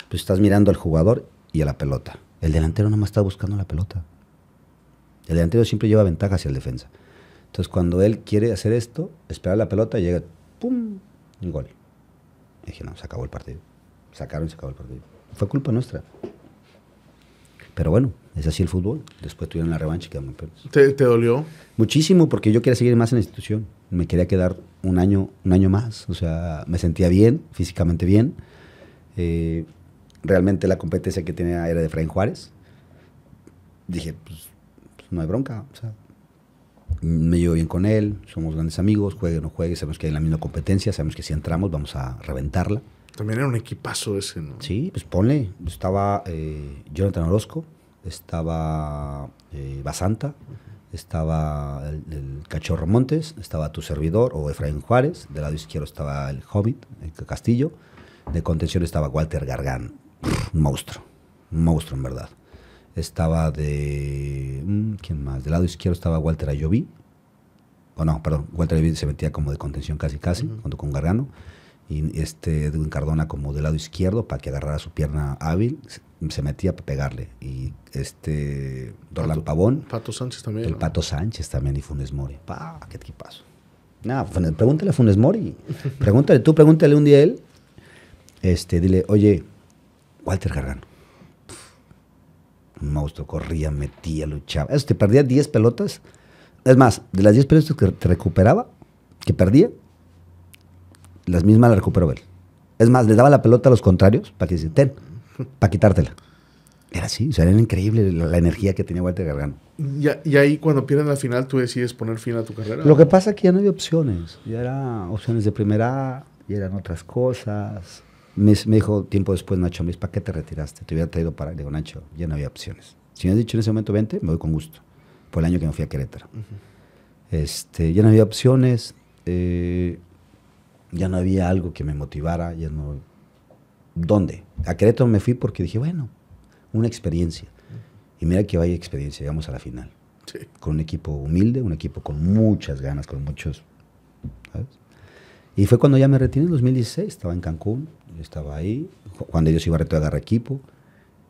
pues estás mirando al jugador y a la pelota. El delantero no más está buscando la pelota. El delantero siempre lleva ventaja hacia el defensa. Entonces, cuando él quiere hacer esto, esperar la pelota, y llega, ¡pum! Un gol. dije, no, se acabó el partido. Sacaron y se acabó el partido. Fue culpa nuestra. Pero bueno, es así el fútbol. Después tuvieron la revancha y quedamos ¿Te, ¿Te, dolió? Muchísimo, porque yo quería seguir más en la institución. Me quería quedar un año, un año más. O sea, me sentía bien, físicamente bien. Eh, realmente la competencia que tenía era de Frank Juárez. Dije, pues, pues no hay bronca. O sea, me llevo bien con él, somos grandes amigos, juegue o no juegue, sabemos que hay la misma competencia, sabemos que si entramos vamos a reventarla. También era un equipazo ese, ¿no? Sí, pues ponle, estaba eh, Jonathan Orozco, estaba eh, Basanta, estaba el, Cachorro Montes, estaba tu servidor o Efraín Juárez, del lado izquierdo estaba el Hobbit, el Castillo, de contención estaba Walter Gargan, un monstruo, un monstruo en verdad estaba de. Mm, ¿Quién más? Del lado izquierdo estaba Walter Ayoví. O no, perdón, Walter Ayoví se metía como de contención casi casi, junto con Gargano. Y este Edwin Cardona como del lado izquierdo para que agarrara su pierna hábil, se metía para pegarle. Y este Dorlan Pavón. Pavón. Pato Sánchez también. El Pato Sánchez también y Funes Mori. ¡Pah! ¡Qué equipazo! Nada, pregúntale a Funes Mori. Pregúntale, tú pregúntale un día a él. Este, dile, oye, Walter Gargano un monstruo, corría, metía, luchaba. Eso, te perdía 10 pelotas. Es más, de las 10 pelotas que te recuperaba, que perdía, las mismas las recuperó él. Es más, le daba la pelota a los contrarios para que se ten, para quitártela. Era así, o sea, era increíble la, energía que tenía Walter Gargano. Y, y, ahí cuando pierden la final, tú decides poner fin a tu carrera. Lo que pasa es que ya no había opciones, ya eran opciones de primera y ya eran otras cosas me, dijo tiempo después Nacho, me dice, ¿para qué te retiraste? Te hubiera traído para... Le digo, Nacho, ya no había opciones. Si me has dicho en ese momento 20, me voy con gusto. Por el año que me fui a Querétaro. este, ya no había opciones, eh, ya no había algo que me motivara, ya no... ¿Dónde? A Querétaro me fui porque dije, bueno, una experiencia. Y mira que vaya experiencia, llegamos a la final. Con un equipo humilde, un equipo con muchas ganas, con muchos... Y fue cuando ya me retiré en 2016, estaba en Cancún, estaba ahí, cuando ellos iban a retirar equipo.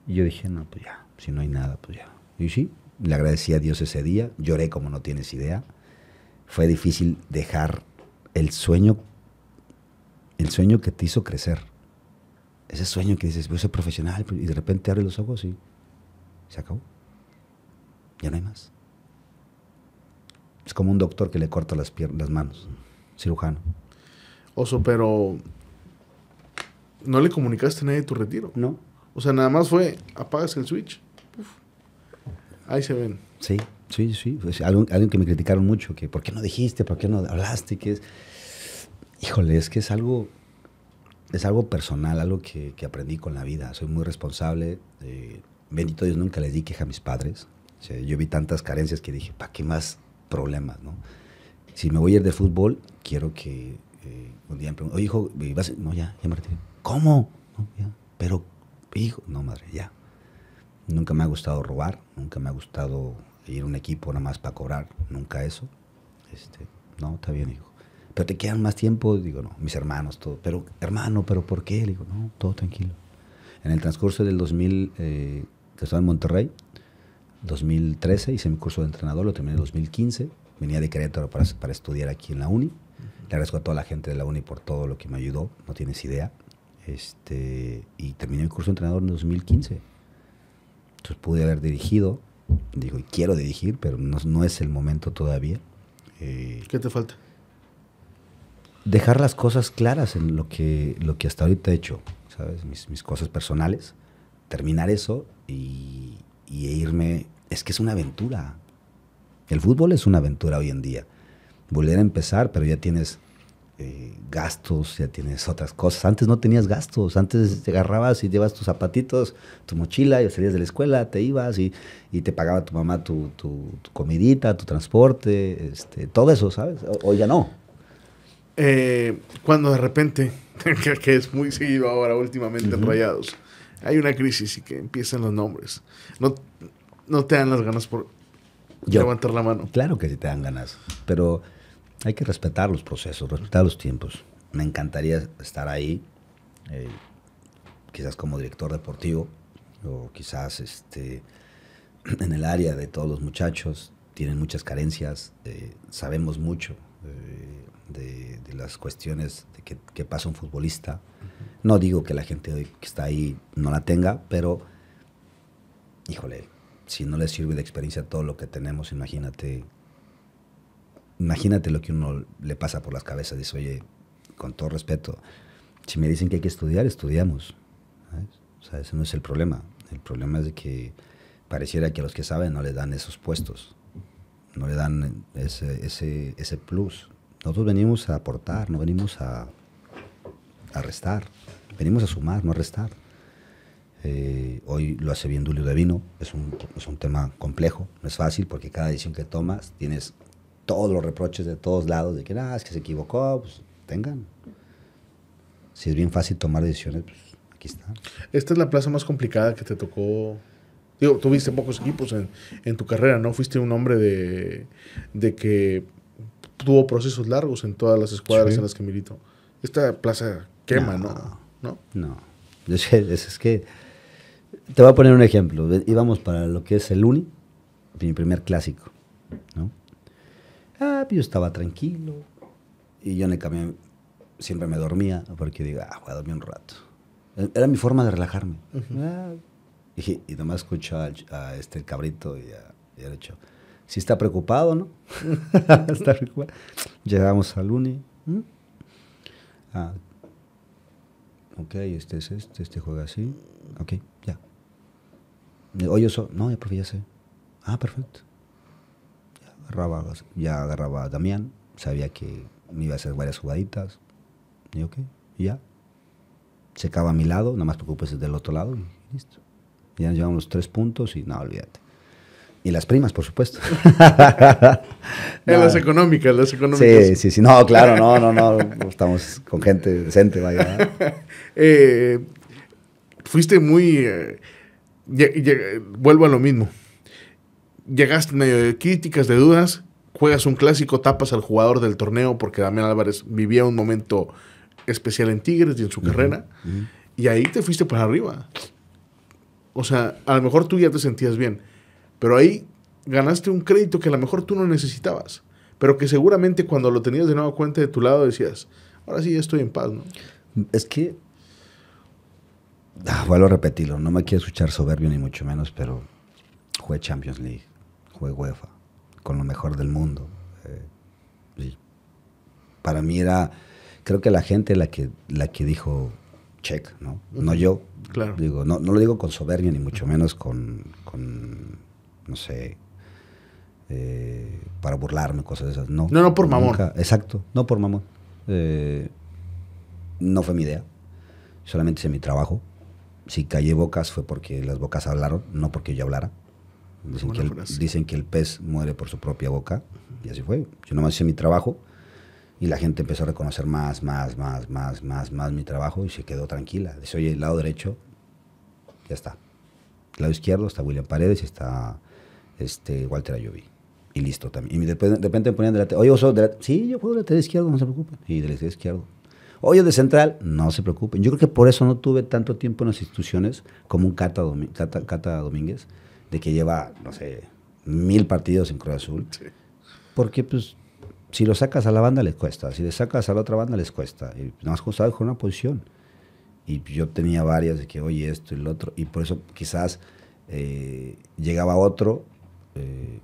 Y yo dije, no, pues ya, si no hay nada, pues ya. Y sí, le agradecí a Dios ese día, lloré como no tienes idea. Fue difícil dejar el sueño, el sueño que te hizo crecer. Ese sueño que dices, voy a ser profesional, y de repente abre los ojos y se acabó. Ya no hay más. Es como un doctor que le corta las, las manos, cirujano. Oso, pero no le comunicaste a nadie tu retiro. No. O sea, nada más fue, apagas el switch. Ahí se ven. Sí, sí, sí. Pues, alguien que me criticaron mucho, que ¿por qué no dijiste? ¿Por qué no hablaste? Que Híjole, es que es algo, es algo personal, algo que, que aprendí con la vida. Soy muy responsable. Eh, bendito Dios, nunca les di queja a mis padres. yo vi tantas carencias que dije, ¿para qué más problemas? ¿no? Si me voy a ir de fútbol, quiero que un día me preguntó, hijo, ¿vas? no, ya, ya me retiré. ¿Cómo? Pero, hijo, no, madre, ya. Nunca me ha gustado robar, nunca me ha gustado ir a un equipo nada más para cobrar, nunca eso. Este, no, está bien, hijo. Pero te quedan más tiempo, digo, no, mis hermanos, todo. Pero, hermano, ¿pero por qué? Le digo, no, todo tranquilo. En el transcurso del 2000, que eh, estaba en Monterrey, 2013, hice mi curso de entrenador, lo terminé en 2015. Venía de Querétaro para estudiar aquí en la uni. Le agradezco a toda la gente de la uni por todo lo que me ayudó, no tienes idea. Este, y terminé mi curso de entrenador en 2015. Entonces pude haber dirigido, digo, y quiero dirigir, pero no, es el momento todavía. Eh, ¿Qué te falta? Dejar las cosas claras en lo que, lo que hasta ahorita he hecho, ¿sabes? Mis, cosas personales, terminar eso y e irme. Es que es una aventura. El fútbol es una aventura hoy en día volver a empezar, pero ya tienes eh, gastos, ya tienes otras cosas. Antes no tenías gastos, antes te agarrabas y llevas tus zapatitos, tu mochila, y salías de la escuela, te ibas y, te pagaba tu mamá tu, comidita, tu transporte, este, todo eso, ¿sabes? Hoy ya no. Eh, cuando de repente, que, es muy seguido ahora últimamente en Rayados, hay una crisis y que empiezan los nombres. No, no te dan las ganas por levantar la mano. Claro que sí te dan ganas, pero hay que respetar los procesos, respetar los tiempos. Me encantaría estar ahí, eh, quizás como director deportivo, o quizás este, en el área de todos los muchachos. Tienen muchas carencias, eh, sabemos mucho eh, de, las cuestiones de que, pasa un futbolista. No digo que la gente hoy que está ahí no la tenga, pero, híjole, si no le sirve de experiencia todo lo que tenemos, imagínate imagínate lo que uno le pasa por las cabezas. Dice, oye, con todo respeto, si me dicen que hay que estudiar, estudiamos. O sea, ese no es el problema. El problema es de que pareciera que a los que saben no le dan esos puestos, no le dan ese, ese, plus. Nosotros venimos a aportar, no venimos a, restar, venimos a sumar, no a restar. Eh, hoy lo hace bien Dulio de Vino, es un, es un tema complejo, no es fácil porque cada decisión que tomas tienes todos los reproches de todos lados, de que nada, es que se equivocó, pues tengan. Si es bien fácil tomar decisiones, pues aquí está. Esta es la plaza más complicada que te tocó. Digo, tuviste pocos equipos en, tu carrera, ¿no? Fuiste un hombre de, que tuvo procesos largos en todas las escuadras en las que milito. Esta plaza quema, ¿no? No. Es, que, es, que, Te voy a poner un ejemplo. Íbamos para lo que es el Uni, mi primer clásico, ¿no? Ah, pues yo estaba tranquilo. Y yo en el camión siempre me dormía porque digo, ah, voy a dormir un rato. E-, era mi forma de relajarme. Ah. y, nomás escucho a, este cabrito y a, y hecho, está preocupado, ¿no? está preocupado. Llegamos al uni. Ah, ok, este es este, este juega así. Ok, ya. Oye, eso. No, ya, profe, ya sé. Ah, perfecto agarraba, ya agarraba a Damián, sabía que me iba a hacer varias jugaditas. Y ok, ya. Checaba a mi lado, nada más preocupes del otro lado listo. Ya nos llevamos los tres puntos y no, olvídate. Y las primas, por supuesto. Eh, las económicas, las económicas. Sí, sí, sí. No, claro, no, no, no. Estamos con gente decente, vaya. Eh, fuiste muy... Eh, vuelvo a lo mismo llegaste medio de críticas, de dudas, juegas un clásico, tapas al jugador del torneo porque Damián Álvarez vivía un momento especial en Tigres y en su carrera, y ahí te fuiste para arriba. O sea, a lo mejor tú ya te sentías bien, pero ahí ganaste un crédito que a lo mejor tú no necesitabas, pero que seguramente cuando lo tenías de nuevo cuenta de tu lado decías, ahora sí ya estoy en paz, ¿no? Es que, ah, vuelvo a repetirlo, no me quiero escuchar soberbio ni mucho menos, pero jugué Champions League jugué UEFA con lo mejor del mundo. Eh, para mí era, creo que la gente la que, la que dijo check, ¿no? No yo. Digo, no, no lo digo con soberbia ni mucho menos con, no sé, eh, para burlarme, cosas de esas. No, no, no por mamón. exacto, no por mamón. Eh, no fue mi idea, solamente hice mi trabajo. Si callé bocas fue porque las bocas hablaron, no porque yo hablara. Dicen que, el, pez muere por su propia boca. Y así fue. Yo nomás hice mi trabajo y la gente empezó a reconocer más, más, más, más, más, más mi trabajo y se quedó tranquila. Dice, oye, el lado derecho, ya está. lado izquierdo está William Paredes y está este, Walter Ayubi Y listo también. Y de repente me ponían de Oye, vos sos de Sí, yo juego de lateral izquierdo, no se preocupen. Y del izquierdo. Oye, de central, no se preocupen. Yo creo que por eso no tuve tanto tiempo en las instituciones como un Cata, Cata, Cata Domínguez de que lleva, no sé, mil partidos en Cruz Azul. Porque, pues, si lo sacas a la banda les cuesta, si le sacas a la otra banda les cuesta. Y nada más costado con una posición. Y yo tenía varias de que, oye, esto y lo otro. Y por eso quizás eh, llegaba otro eh,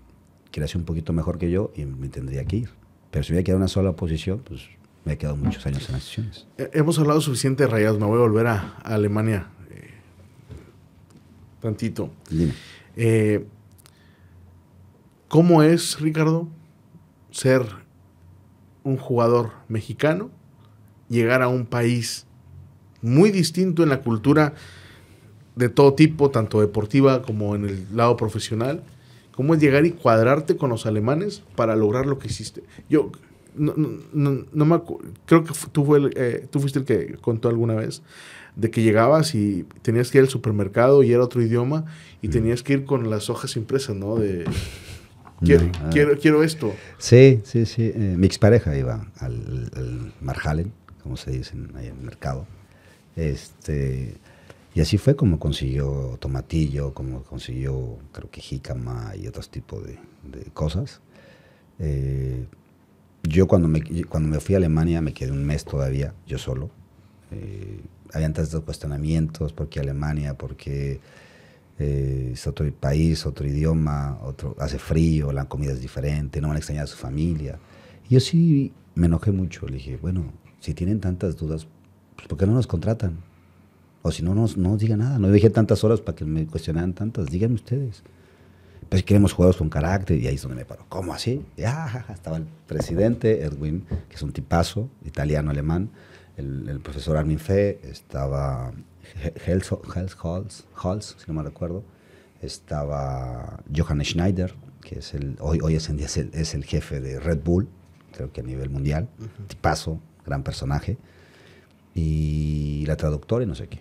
que era hacía un poquito mejor que yo y me tendría que ir. Pero si hubiera quedado una sola posición, pues me he quedado muchos años en las sesiones. Eh, hemos hablado suficiente de rayados, me voy a volver a, Alemania tantito. Dime. Eh, ¿Cómo es, Ricardo, ser un jugador mexicano, llegar a un país muy distinto en la cultura de todo tipo, tanto deportiva como en el lado profesional? ¿Cómo es llegar y cuadrarte con los alemanes para lograr lo que hiciste? Yo no, me creo que tú, eh, tú fuiste el que contó alguna vez de que llegabas y tenías que ir al supermercado y era otro idioma y mm. tenías que ir con las hojas impresas, ¿no? De ah. quiero, quiero, esto. Sí, sí, sí. Eh, mi expareja iba al, Marjalen, como se dice ahí en el mercado. Este, y así fue como consiguió tomatillo, como consiguió, creo que jícama y otros tipos de, cosas. Eh, yo cuando me, cuando me fui a Alemania me quedé un mes todavía, yo solo eh, habían tantos cuestionamientos, ¿por qué Alemania? ¿Por qué eh, es otro país, otro idioma? otro Hace frío, la comida es diferente, no van a extrañar a su familia. yo sí me enojé mucho, le dije, bueno, si tienen tantas dudas, pues, ¿por qué no nos contratan? O si no, no, nos digan nada. No dejé tantas horas para que me cuestionaran tantas. Díganme ustedes. Pues queremos juegos con carácter. Y ahí es donde me paro. ¿Cómo así? Ah, estaba el presidente, Erwin, que es un tipazo, italiano-alemán el, profesor Armin Fe estaba Hels, Hals, si no me recuerdo, estaba Johannes Schneider, que es el, hoy, hoy es en día es el, jefe de Red Bull, creo que a nivel mundial, tipazo, gran personaje, y la traductora y no sé qué.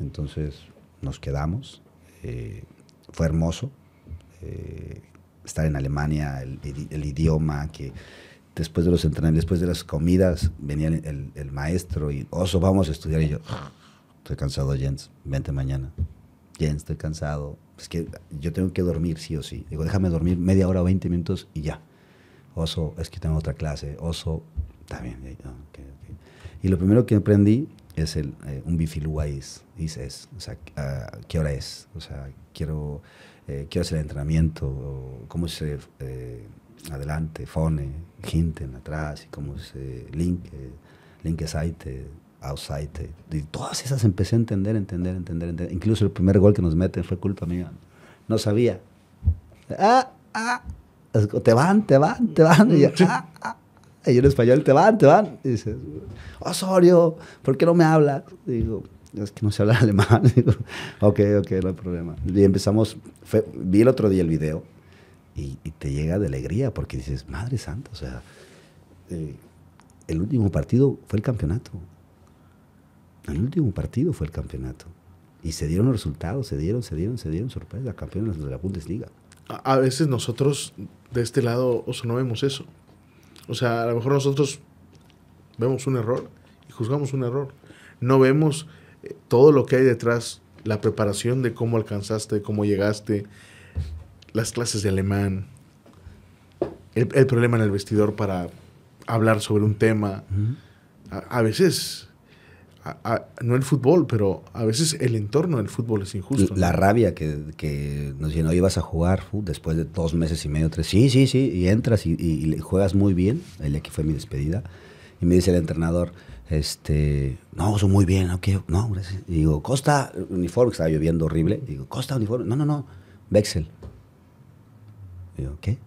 Entonces nos quedamos, eh, fue hermoso eh, estar en Alemania, el idioma que después de los entrenamientos, después de las comidas, venía el, maestro y, oso, vamos a estudiar. Y yo, estoy cansado, Jens, vente mañana. Jens, estoy cansado. Es que yo tengo que dormir sí o sí. Digo, déjame dormir media hora, 20 minutos y ya. Oso, es que tengo otra clase. Oso, también ah, Y lo primero que aprendí es el, eh, un bifilúa Dices, es, o sea, ah, qué hora es, o sea, quiero, eh, quiero hacer el entrenamiento, cómo se eh, adelante, fone, Hinten atrás, y como se link, link site, outside. Y todas esas empecé a entender, entender, entender, entender. Incluso el primer gol que nos meten fue culpa mía. No sabía. Ah, ah. Te van, te van, te van. Ah, ah". Y en español, te van, te van. Y dices, Osorio, ¿por qué no me hablas? digo, es que no sé hablar alemán. digo, ok, ok, no hay problema. Y empezamos, vi el otro día el video y, te llega de alegría porque dices, Madre Santa, o sea, eh, el último partido fue el campeonato. El último partido fue el campeonato. Y se dieron resultados, se dieron, se dieron, se dieron sorpresas, campeones de la Bundesliga. A veces nosotros de este lado no vemos eso. O sea, a lo mejor nosotros vemos un error y juzgamos un error. No vemos eh, todo lo que hay detrás, la preparación de cómo alcanzaste, cómo llegaste, las clases de alemán, el, problema en el vestidor para hablar sobre un tema. a, veces, no el fútbol, pero a veces el entorno del fútbol es injusto. La, rabia que, que, nos llenó, ibas a jugar después de dos meses y medio, tres. Sí, sí, sí, y entras y, juegas muy bien. El que fue mi despedida. Y me dice el entrenador, este, no, son muy bien, ok, no, gracias. Y digo, Costa, uniforme, estaba lloviendo horrible. digo, Costa, uniforme, no, no, no, vexel ¿qué?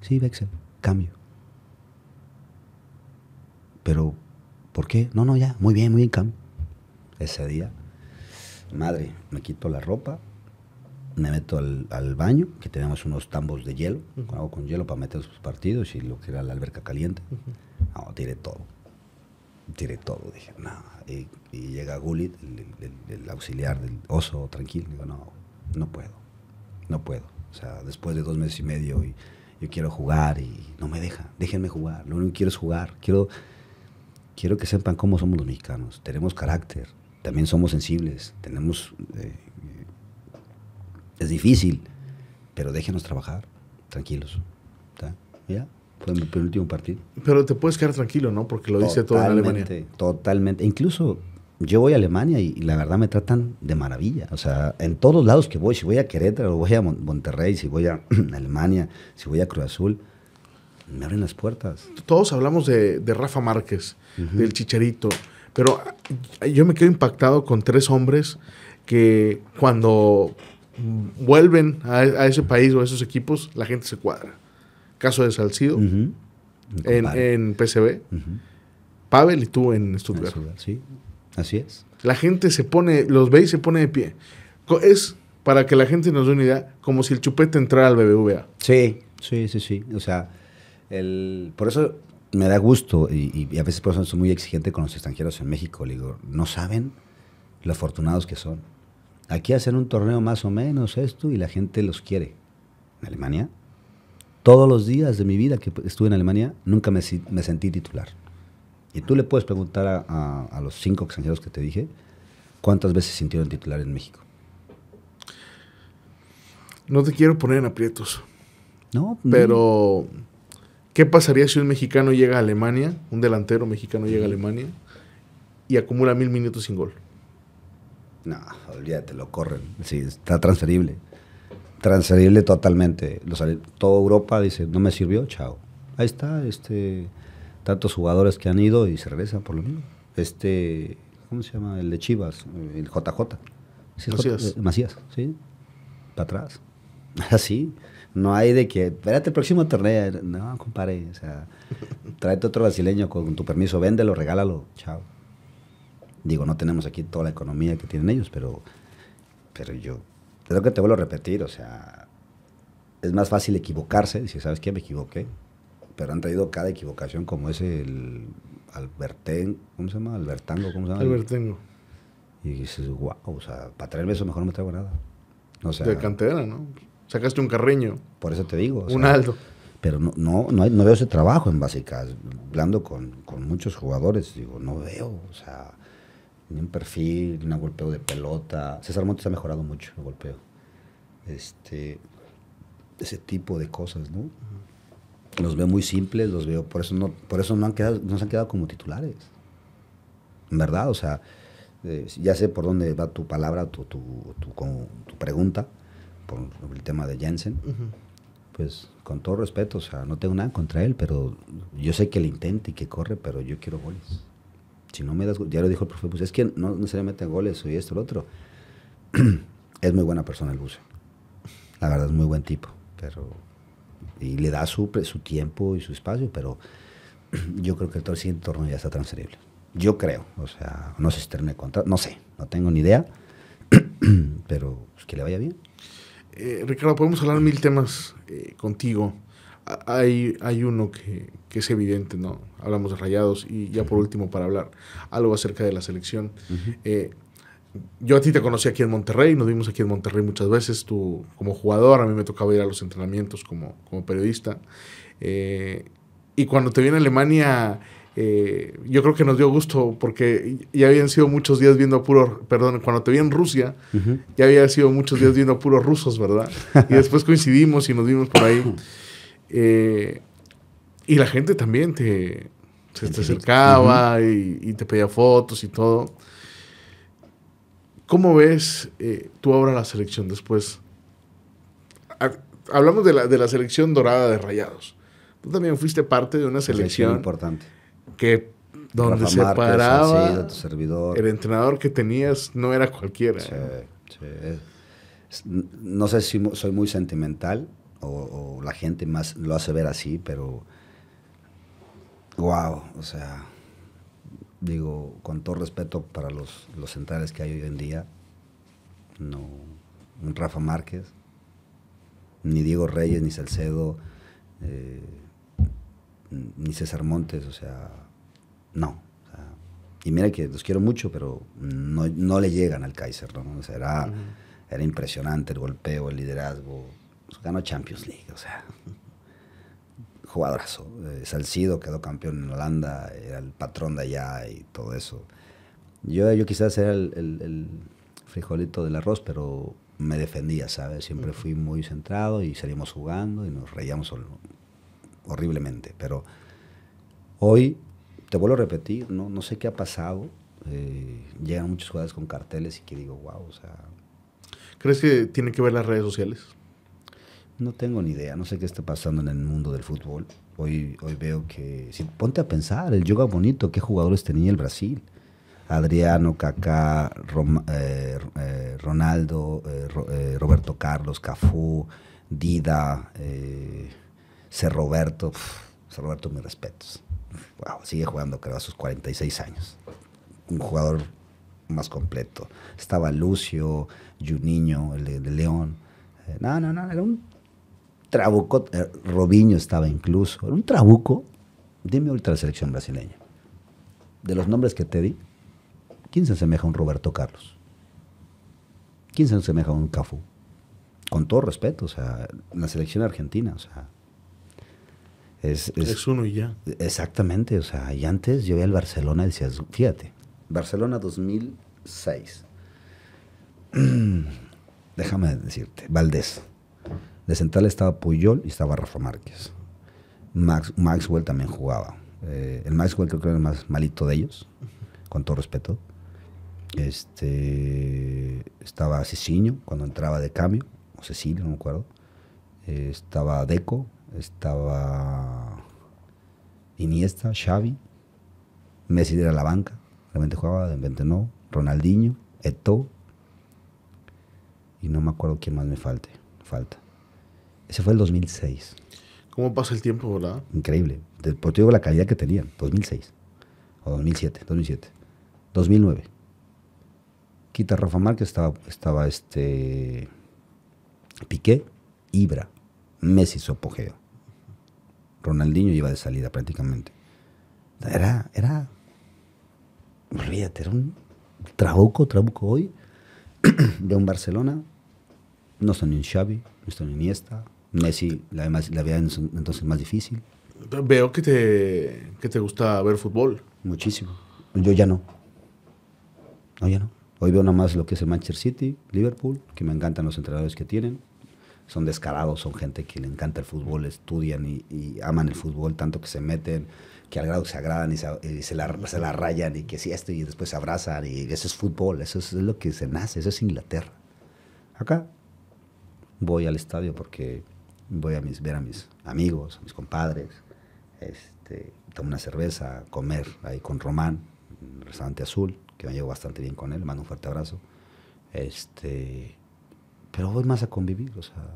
Sí, Bexel, cambio. Pero, ¿por qué? No, no, ya, muy bien, muy bien, cambio. Ese día, madre, me quito la ropa, me meto al, baño, que tenemos unos tambos de hielo, con hielo para meter sus partidos y lo que era la alberca caliente. No, tiré todo. Tiré todo, dije, nada Y, llega Gulit, el, el, auxiliar del oso, tranquilo, digo, no, no puedo, no puedo o sea, después de dos meses y medio y yo quiero jugar y no me deja, déjenme jugar, lo único que quiero es jugar, quiero, quiero que sepan cómo somos los mexicanos, tenemos carácter, también somos sensibles, tenemos... Eh, es difícil, pero déjenos trabajar, tranquilos. ¿Ya? Fue mi penúltimo partido. Pero te puedes quedar tranquilo, ¿no? Porque lo dice en Alemania. Totalmente. Incluso yo voy a Alemania y, la verdad me tratan de maravilla. O sea, en todos lados que voy, si voy a Querétaro, voy a Monterrey, si voy a Alemania, si voy a Cruz Azul, me abren las puertas. Todos hablamos de, Rafa Márquez, del Chicharito, pero yo me quedo impactado con tres hombres que cuando vuelven a, ese país o a esos equipos, la gente se cuadra. Caso de Salcido en, en, PCB, Pavel y tú en Stuttgart. En Stuttgart sí. Así es. La gente se pone, los ve y se pone de pie. Es para que la gente nos dé una idea, como si el chupete entrara al BBVA. Sí, sí, sí, sí. O sea, el, por eso me da gusto y, a veces por eso soy muy exigente con los extranjeros en México. no saben lo afortunados que son. Aquí hacen un torneo más o menos esto y la gente los quiere. En Alemania, todos los días de mi vida que estuve en Alemania, nunca me sentí titular. Y tú le puedes preguntar a, los cinco extranjeros que te dije cuántas veces sintieron titular en México. No te quiero poner en aprietos. No, pero ¿qué pasaría si un mexicano llega a Alemania, un delantero mexicano llega a Alemania y acumula mil minutos sin gol? No, olvídate, lo corren. Sí, está transferible. Transferible totalmente. Todo Europa dice, no me sirvió, chao. Ahí está, este, tantos jugadores que han ido y se regresan por lo mismo. Este, ¿cómo se llama? El de Chivas, eh, el JJ. Macías. Eh, Macías, sí. Para atrás. Así. No hay de que, espérate el próximo torneo. No, compadre, o sea, tráete otro brasileño con, tu permiso, véndelo, regálalo, chao. Digo, no tenemos aquí toda la economía que tienen ellos, pero, pero yo creo que te vuelvo a repetir, o sea, es más fácil equivocarse, si sabes que me equivoqué, pero han traído cada equivocación como ese el Albertén, ¿cómo se llama? Albertango, ¿cómo se llama? Albertengo. Y dices, wow, o sea, para traerme eso mejor no me traigo nada. No de cantera, ¿no? Sacaste un carreño. Por eso te digo. un Aldo. alto. Pero no, no, no, veo ese trabajo en básicas. Hablando con, con muchos jugadores, digo, no veo, o sea, ni un perfil, ni un golpeo de pelota. César Montes ha mejorado mucho el golpeo. Este, ese tipo de cosas, ¿no? Los veo muy simples, los veo, por eso no, por eso no han quedado, no se han quedado como titulares. verdad, o sea, eh, ya sé por dónde va tu palabra, tu, tu, tu, pregunta, por el tema de Jensen. Pues con todo respeto, o sea, no tengo nada contra él, pero yo sé que él intenta y que corre, pero yo quiero goles. Si no me das ya lo dijo el profe, pues es que no necesariamente goles o esto, lo otro. es muy buena persona el Buse. La verdad es muy buen tipo, pero y le da su, su tiempo y su espacio, pero yo creo que el siguiente torneo ya está transferible. Yo creo, o sea, no sé si termine el contrato, no sé, no tengo ni idea, pero pues, que le vaya bien. Eh, Ricardo, podemos hablar mil temas eh, contigo. Hay, hay uno que, es evidente, ¿no? Hablamos de rayados y ya por último para hablar algo acerca de la selección yo a ti te conocí aquí en Monterrey, nos vimos aquí en Monterrey muchas veces, tú como jugador, a mí me tocaba ir a los entrenamientos como, periodista. Eh, y cuando te vi en Alemania, eh, yo creo que nos dio gusto porque ya habían sido muchos días viendo a puros, perdón, cuando te vi en Rusia, ya había sido muchos días viendo a puros rusos, ¿verdad? Y después coincidimos y nos vimos por ahí. Eh, y la gente también te, te acercaba y, y te pedía fotos y todo. ¿Cómo ves eh, tú ahora la selección después? Hablamos de la, selección dorada de Rayados. Tú también fuiste parte de una selección, importante. que donde se paraba tu servidor. el entrenador que tenías no era cualquiera. Sí, ¿eh? sí. No sé si soy muy sentimental o, la gente más lo hace ver así, pero wow, o sea, digo, con todo respeto para los, centrales que hay hoy en día, no, un Rafa Márquez, ni Diego Reyes, ni Salcedo, eh, ni César Montes, o sea, no. y mira que los quiero mucho, pero no, le llegan al Kaiser, ¿no? O sea, era, era impresionante el golpeo, el liderazgo. Pues, ganó Champions League, o sea, jugadorazo. Eh, Salcido quedó campeón en Holanda, era el patrón de allá y todo eso. Yo, yo quizás era el, frijolito del arroz, pero me defendía, ¿sabes? Siempre fui muy centrado y salíamos jugando y nos reíamos horriblemente. Pero hoy, te vuelvo a repetir, no, no sé qué ha pasado. Eh, llegan muchos jugadores con carteles y que digo, wow, o sea... ¿Crees que tiene que ver las redes sociales? No tengo ni idea, no sé qué está pasando en el mundo del fútbol. Hoy, hoy veo que, si, ponte a pensar, el yoga bonito, ¿qué jugadores tenía el Brasil? Adriano, Kaká, eh, eh, Ronaldo, eh, Roberto Carlos, Cafú, Dida, Ser Roberto. Ser Roberto, mis respetos. sigue jugando, creo, a sus 46 años. Un jugador más completo. Estaba Lucio, Juninho, el de León. No, no, no, era un trabuco, eh, Robinho estaba incluso, un trabuco. Dime ultra selección brasileña. De los nombres que te di, ¿quién se asemeja a un Roberto Carlos? ¿Quién se asemeja a un Cafu? Con todo respeto, o sea, la selección argentina, o sea. Es, es, uno y ya. Exactamente, o sea, y antes yo veía al Barcelona y decías, fíjate, Barcelona 2006. Déjame decirte, Valdés. De central estaba Puyol y estaba Rafa Márquez. Max, Maxwell también jugaba. Eh, el Maxwell creo que era el más malito de ellos, con todo respeto. Este, estaba Ceciño cuando entraba de cambio, o Cecilio, no me acuerdo. Eh, estaba Deco, estaba Iniesta, Xavi. Messi era la banca, realmente jugaba, de repente Ronaldinho, Eto. Y no me acuerdo quién más me falte, falta. Ese fue el 2006. ¿Cómo pasa el tiempo, verdad? Increíble. Por te la calidad que tenían, 2006. O 2007, 2007. 2009. Quita Rafa Márquez, estaba, estaba este Piqué, Ibra, Messi Sopogeo. Ronaldinho iba de salida prácticamente. Era, era, olvídate, era un trabuco, trabuco hoy de un Barcelona. No está ni un Xavi, no está ni Iniesta, Messi la, la veía entonces más difícil. Veo que te, te gusta ver fútbol. Muchísimo. Yo ya no. No, ya no. Hoy veo nada más lo que es el Manchester City, Liverpool, que me encantan los entrenadores que tienen. Son descarados, son gente que le encanta el fútbol, estudian y, aman el fútbol, tanto que se meten, que al grado se agradan y se, la, rayan y que si y después se abrazan. Y eso es fútbol, eso es, lo que se nace, eso es Inglaterra. Acá voy al estadio porque voy a mis, ver a mis amigos, a mis compadres, este, tomo una cerveza, comer ahí con Román, en el restaurante azul, que me llevo bastante bien con él, mando un fuerte abrazo. Este, pero voy más a convivir, o sea,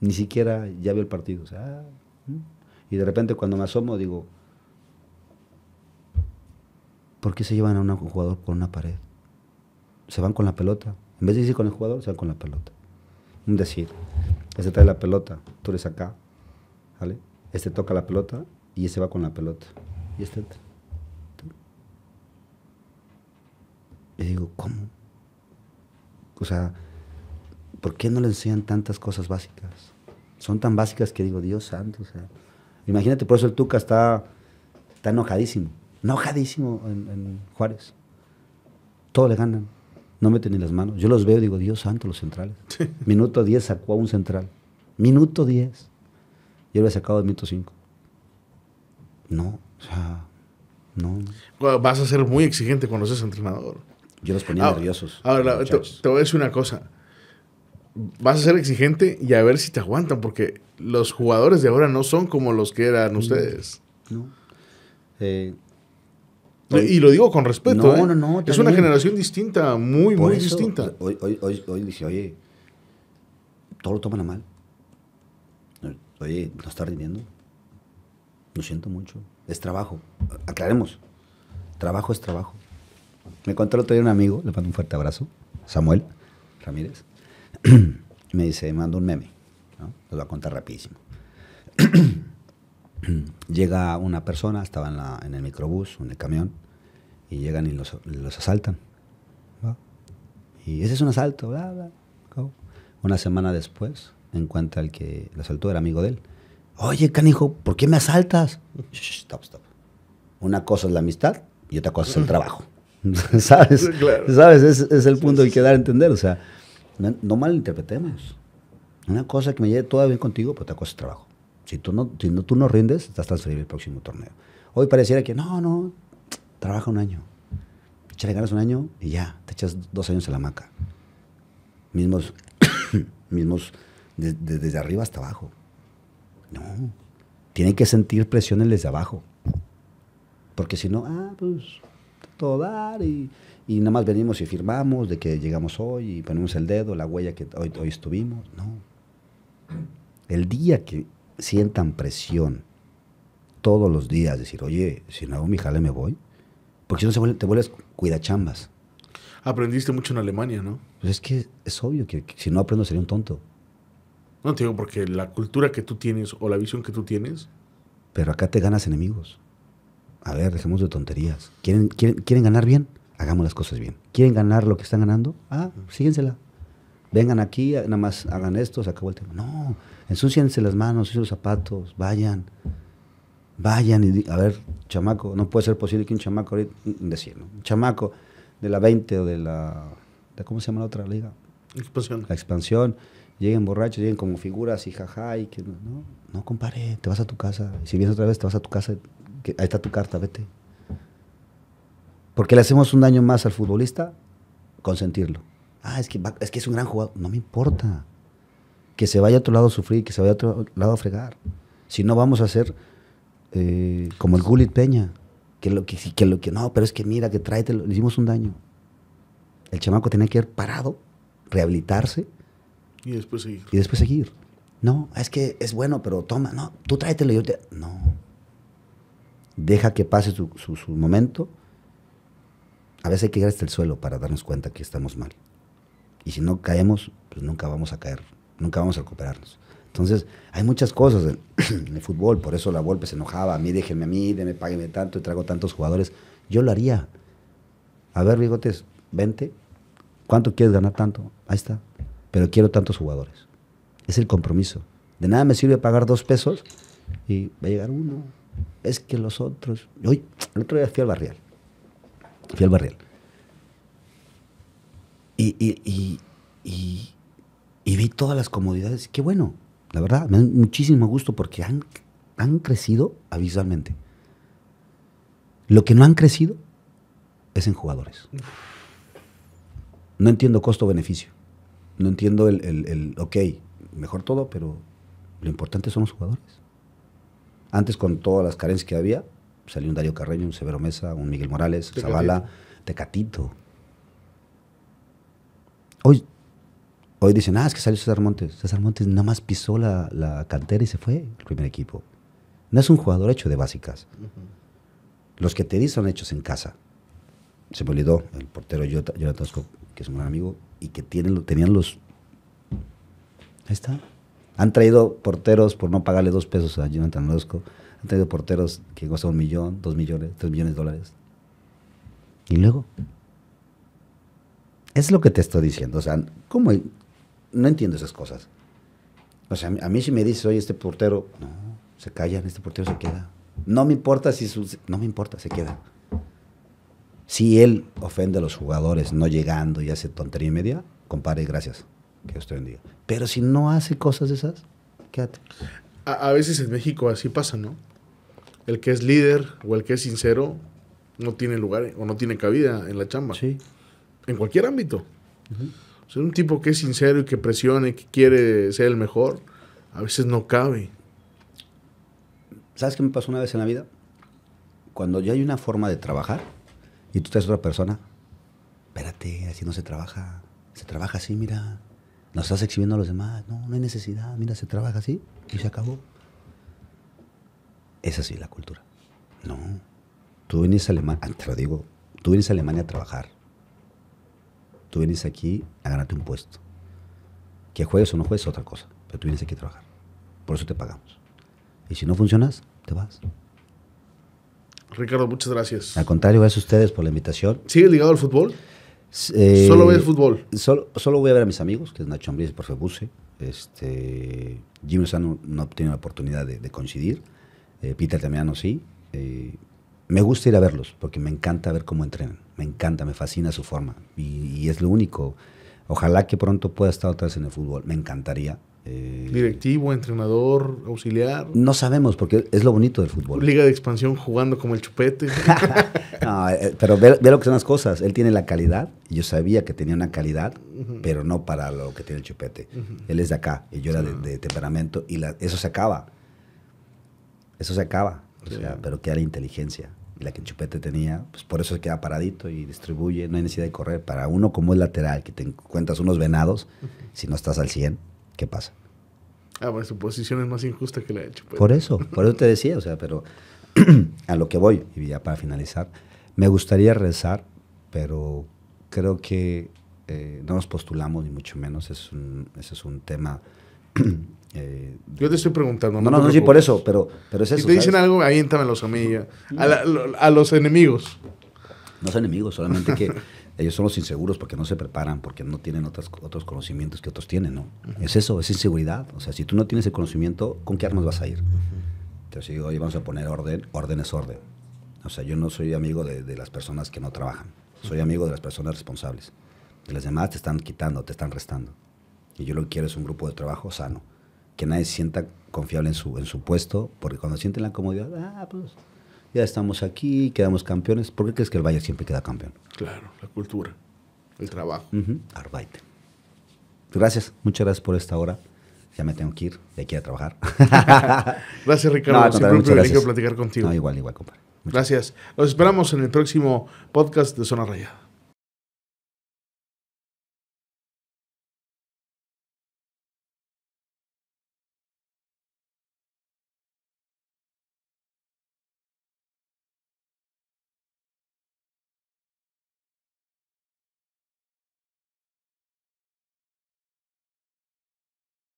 ni siquiera ya veo el partido, o sea, ah, y de repente cuando me asomo digo, ¿por qué se llevan a un jugador por una pared? Se van con la pelota, en vez de irse con el jugador, se van con la pelota. Un decir. Ese trae la pelota, tú eres acá. ¿vale? Este toca la pelota y ese va con la pelota. Y este Y digo, ¿cómo? O sea, ¿por qué no le enseñan tantas cosas básicas? Son tan básicas que digo, Dios santo. O sea, imagínate, por eso el Tuca está, enojadísimo. Enojadísimo en, en Juárez. Todo le ganan no meten ni las manos. Yo los veo y digo, Dios santo, los centrales. Minuto 10 sacó a un central. Minuto 10. Yo lo he sacado de minuto 5. No, o sea, no. Vas a ser muy exigente cuando seas entrenador. Yo los ponía ah, nerviosos. Ahora, te, voy a decir una cosa. Vas a ser exigente y a ver si te aguantan, porque los jugadores de ahora no son como los que eran mm. ustedes. No. Eh, y lo digo con respeto. no, ¿eh? no. Es una generación distinta, muy, muy distinta. Hoy, hoy, oye, todo lo toman a mal. Oye, no está rindiendo. Lo siento mucho. Es trabajo. Aclaremos. Trabajo es trabajo. Me contó el otro día un amigo, le mando un fuerte abrazo, Samuel Ramírez. me dice, mando un meme. Lo va a contar rapidísimo. llega una persona, estaba en, el microbús, en el camión, y llegan y los, asaltan. Y ese es un asalto, bla, bla. Una semana después encuentra el que lo asaltó, era amigo de él. Oye, canijo, ¿por qué me asaltas? stop, stop. Una cosa es la amistad y otra cosa es el trabajo. ¿Sabes? ¿Sabes? Es, el punto que dar a entender. O sea, no, malinterpretemos. Una cosa que me lleve todavía contigo, pero otra cosa es trabajo. Si tú no, si no, tú no rindes, estás transferible el próximo torneo. Hoy pareciera que no, no, trabaja un año. Échale ganas un año y ya, te echas dos años en la hamaca. Mismos, mismos desde arriba hasta abajo. No, tienen que sentir presiones desde abajo. Porque si no, ah, pues todo dar y, nada más venimos y firmamos de que llegamos hoy y ponemos el dedo, la huella que hoy, hoy estuvimos. No. El día que sientan presión todos los días, decir, oye, si no hago mi jale me voy, porque si no se te vuelves chambas. Aprendiste mucho en Alemania, ¿no? Pues es que es obvio que, si no aprendo sería un tonto. No te digo porque la cultura que tú tienes o la visión que tú tienes. Pero acá te ganas enemigos. A ver, dejemos de tonterías. ¿Quieren, quieren, quieren ganar bien? Hagamos las cosas bien. ¿Quieren ganar lo que están ganando? Ah, síguensela. Vengan aquí, nada más hagan esto, se acabó el tema. No, Ensúciense las manos, y los zapatos, vayan. Vayan y a ver, chamaco, no puede ser posible que un chamaco, ¿no? un chamaco de la 20 o de la, ¿cómo se llama la otra liga? Expansión. La expansión, lleguen borrachos, lleguen como figuras y jaja, y que no, no compare, te vas a tu casa. Si vienes otra vez, te vas a tu casa, que, ahí está tu carta, vete. Porque le hacemos un daño más al futbolista consentirlo. Ah, es que, es que es un gran jugador. No me importa que se vaya a otro lado a sufrir, que se vaya a otro lado a fregar. Si no, vamos a ser eh, como el Gulit Peña. Que lo que, que lo que no, pero es que mira, que tráetelo. le hicimos un daño. El chamaco tenía que ir parado, rehabilitarse. Y después seguir. Y después seguir. No, es que es bueno, pero toma, no, tú tráetelo, yo te. No. Deja que pase su, su momento. A veces hay que ir hasta el suelo para darnos cuenta que estamos mal. Y si no caemos, pues nunca vamos a caer nunca vamos a recuperarnos. Entonces, hay muchas cosas en, el fútbol, por eso la golpe se enojaba, a mí déjenme a mí, déme, págueme tanto y traigo tantos jugadores. Yo lo haría. A ver, Bigotes, vente, ¿cuánto quieres ganar tanto? Ahí está, pero quiero tantos jugadores. Es el compromiso. De nada me sirve pagar dos pesos y va a llegar uno. Es que los otros... Hoy, el otro día fui al barrial. Fui al barrial. y, y y vi todas las comodidades. Qué bueno, la verdad, me da muchísimo gusto porque han, crecido avisualmente. Lo que no han crecido es en jugadores. No entiendo costo-beneficio. No entiendo el, ok, mejor todo, pero lo importante son los jugadores. Antes, con todas las carencias que había, salió un Dario Carreño, un Severo Mesa, un Miguel Morales, Zavala, Tecatito. Hoy Hoy dicen, ah, es que salió César Montes. César Montes nada más pisó la, la cantera y se fue el primer equipo. No es un jugador hecho de básicas. Los que te di son hechos en casa. Se me olvidó el portero Jonathan Tosco, que es un gran amigo, y que tienen, tenían los... Ahí está. Han traído porteros por no pagarle dos pesos a Jonathan Tosco. Han traído porteros que gozan un millón, dos millones, tres millones de dólares. Y luego... Es lo que te estoy diciendo. O sea, ¿cómo, no entiendo esas cosas. O sea, a mí si me dices, oye, este portero, no, se callan, este portero se queda. No me importa si su, no me importa, se queda. Si él ofende a los jugadores no llegando y hace tontería y media, compare, gracias, que Dios te bendiga. Pero si no hace cosas esas, quédate. A, veces en México así pasa, ¿no? El que es líder o el que es sincero no tiene lugar o no tiene cabida en la chamba. Sí. En cualquier ámbito. Soy un tipo que es sincero y que presiona y que quiere ser el mejor, a veces no cabe. ¿Sabes qué me pasó una vez en la vida? Cuando ya hay una forma de trabajar y tú te otra persona, espérate, así no se trabaja. Se trabaja así, mira. Nos estás exhibiendo a los demás. No, no hay necesidad. Mira, se trabaja así y se acabó. Es así la cultura. No. Tú vienes a Alemania, te lo digo, tú vienes a Alemania a trabajar Tú vienes aquí a ganarte un puesto. Que juegues o no juegues es otra cosa, pero tú vienes aquí a trabajar. Por eso te pagamos. Y si no funcionas, te vas. Ricardo, muchas gracias. Al contrario, gracias a ustedes por la invitación. Sigue ligado al fútbol? Eh, ¿Solo ves fútbol? Solo, solo, voy a ver a mis amigos, que es Nacho Ambriz y Profe Buse. Este, Jimmy Sano no ha la oportunidad de, coincidir. Eh, Peter Tamiano sí. Eh, me gusta ir a verlos porque me encanta ver cómo entrenan me encanta, me fascina su forma y, es lo único. Ojalá que pronto pueda estar otra vez en el fútbol, me encantaría. Eh, Directivo, entrenador, auxiliar. No sabemos, porque es lo bonito del fútbol. Liga de expansión jugando como el chupete. Eh, pero ve, lo que son las cosas. Él tiene la calidad, yo sabía que tenía una calidad, pero no para lo que tiene el chupete. Él es de acá, y yo era de, temperamento, y la, eso se acaba. Eso se acaba. O sea, pero queda la inteligencia y la que Chupete tenía, pues por eso se queda paradito y distribuye, no hay necesidad de correr. Para uno como es lateral, que te encuentras unos venados, si no estás al 100, ¿qué pasa? Ah, pues su posición es más injusta que la de Chupete. Por eso, por eso te decía, o sea, pero a lo que voy, y ya para finalizar, me gustaría rezar, pero creo que eh, no nos postulamos, ni mucho menos, es ese es un tema Eh, yo te estoy preguntando. No, no, no, sí, por eso, pero, pero es eso. Si te dicen algo, aviéntamelos los mí. A, los enemigos. No son enemigos, solamente que ellos son los inseguros porque no se preparan, porque no tienen otras, otros conocimientos que otros tienen, ¿no? Es eso, es inseguridad. O sea, si tú no tienes el conocimiento, ¿con qué armas vas a ir? te Entonces digo, vamos a poner orden, orden es orden. O sea, yo no soy amigo de, las personas que no trabajan, soy amigo de las personas responsables. De las demás te están quitando, te están restando. Y yo lo que quiero es un grupo de trabajo sano que nadie se sienta confiable en su, en puesto, porque cuando sienten la comodidad, ah, pues ya estamos aquí, quedamos campeones. ¿Por qué crees que el valle siempre queda campeón? Claro, la cultura, el trabajo. Arbaite. Gracias, muchas gracias por esta hora. Ya me tengo que ir, de quiero trabajar. gracias, Ricardo. Siempre un privilegio platicar contigo. No, igual, igual, compadre. gracias. Los esperamos en el próximo podcast de Zona Rayada.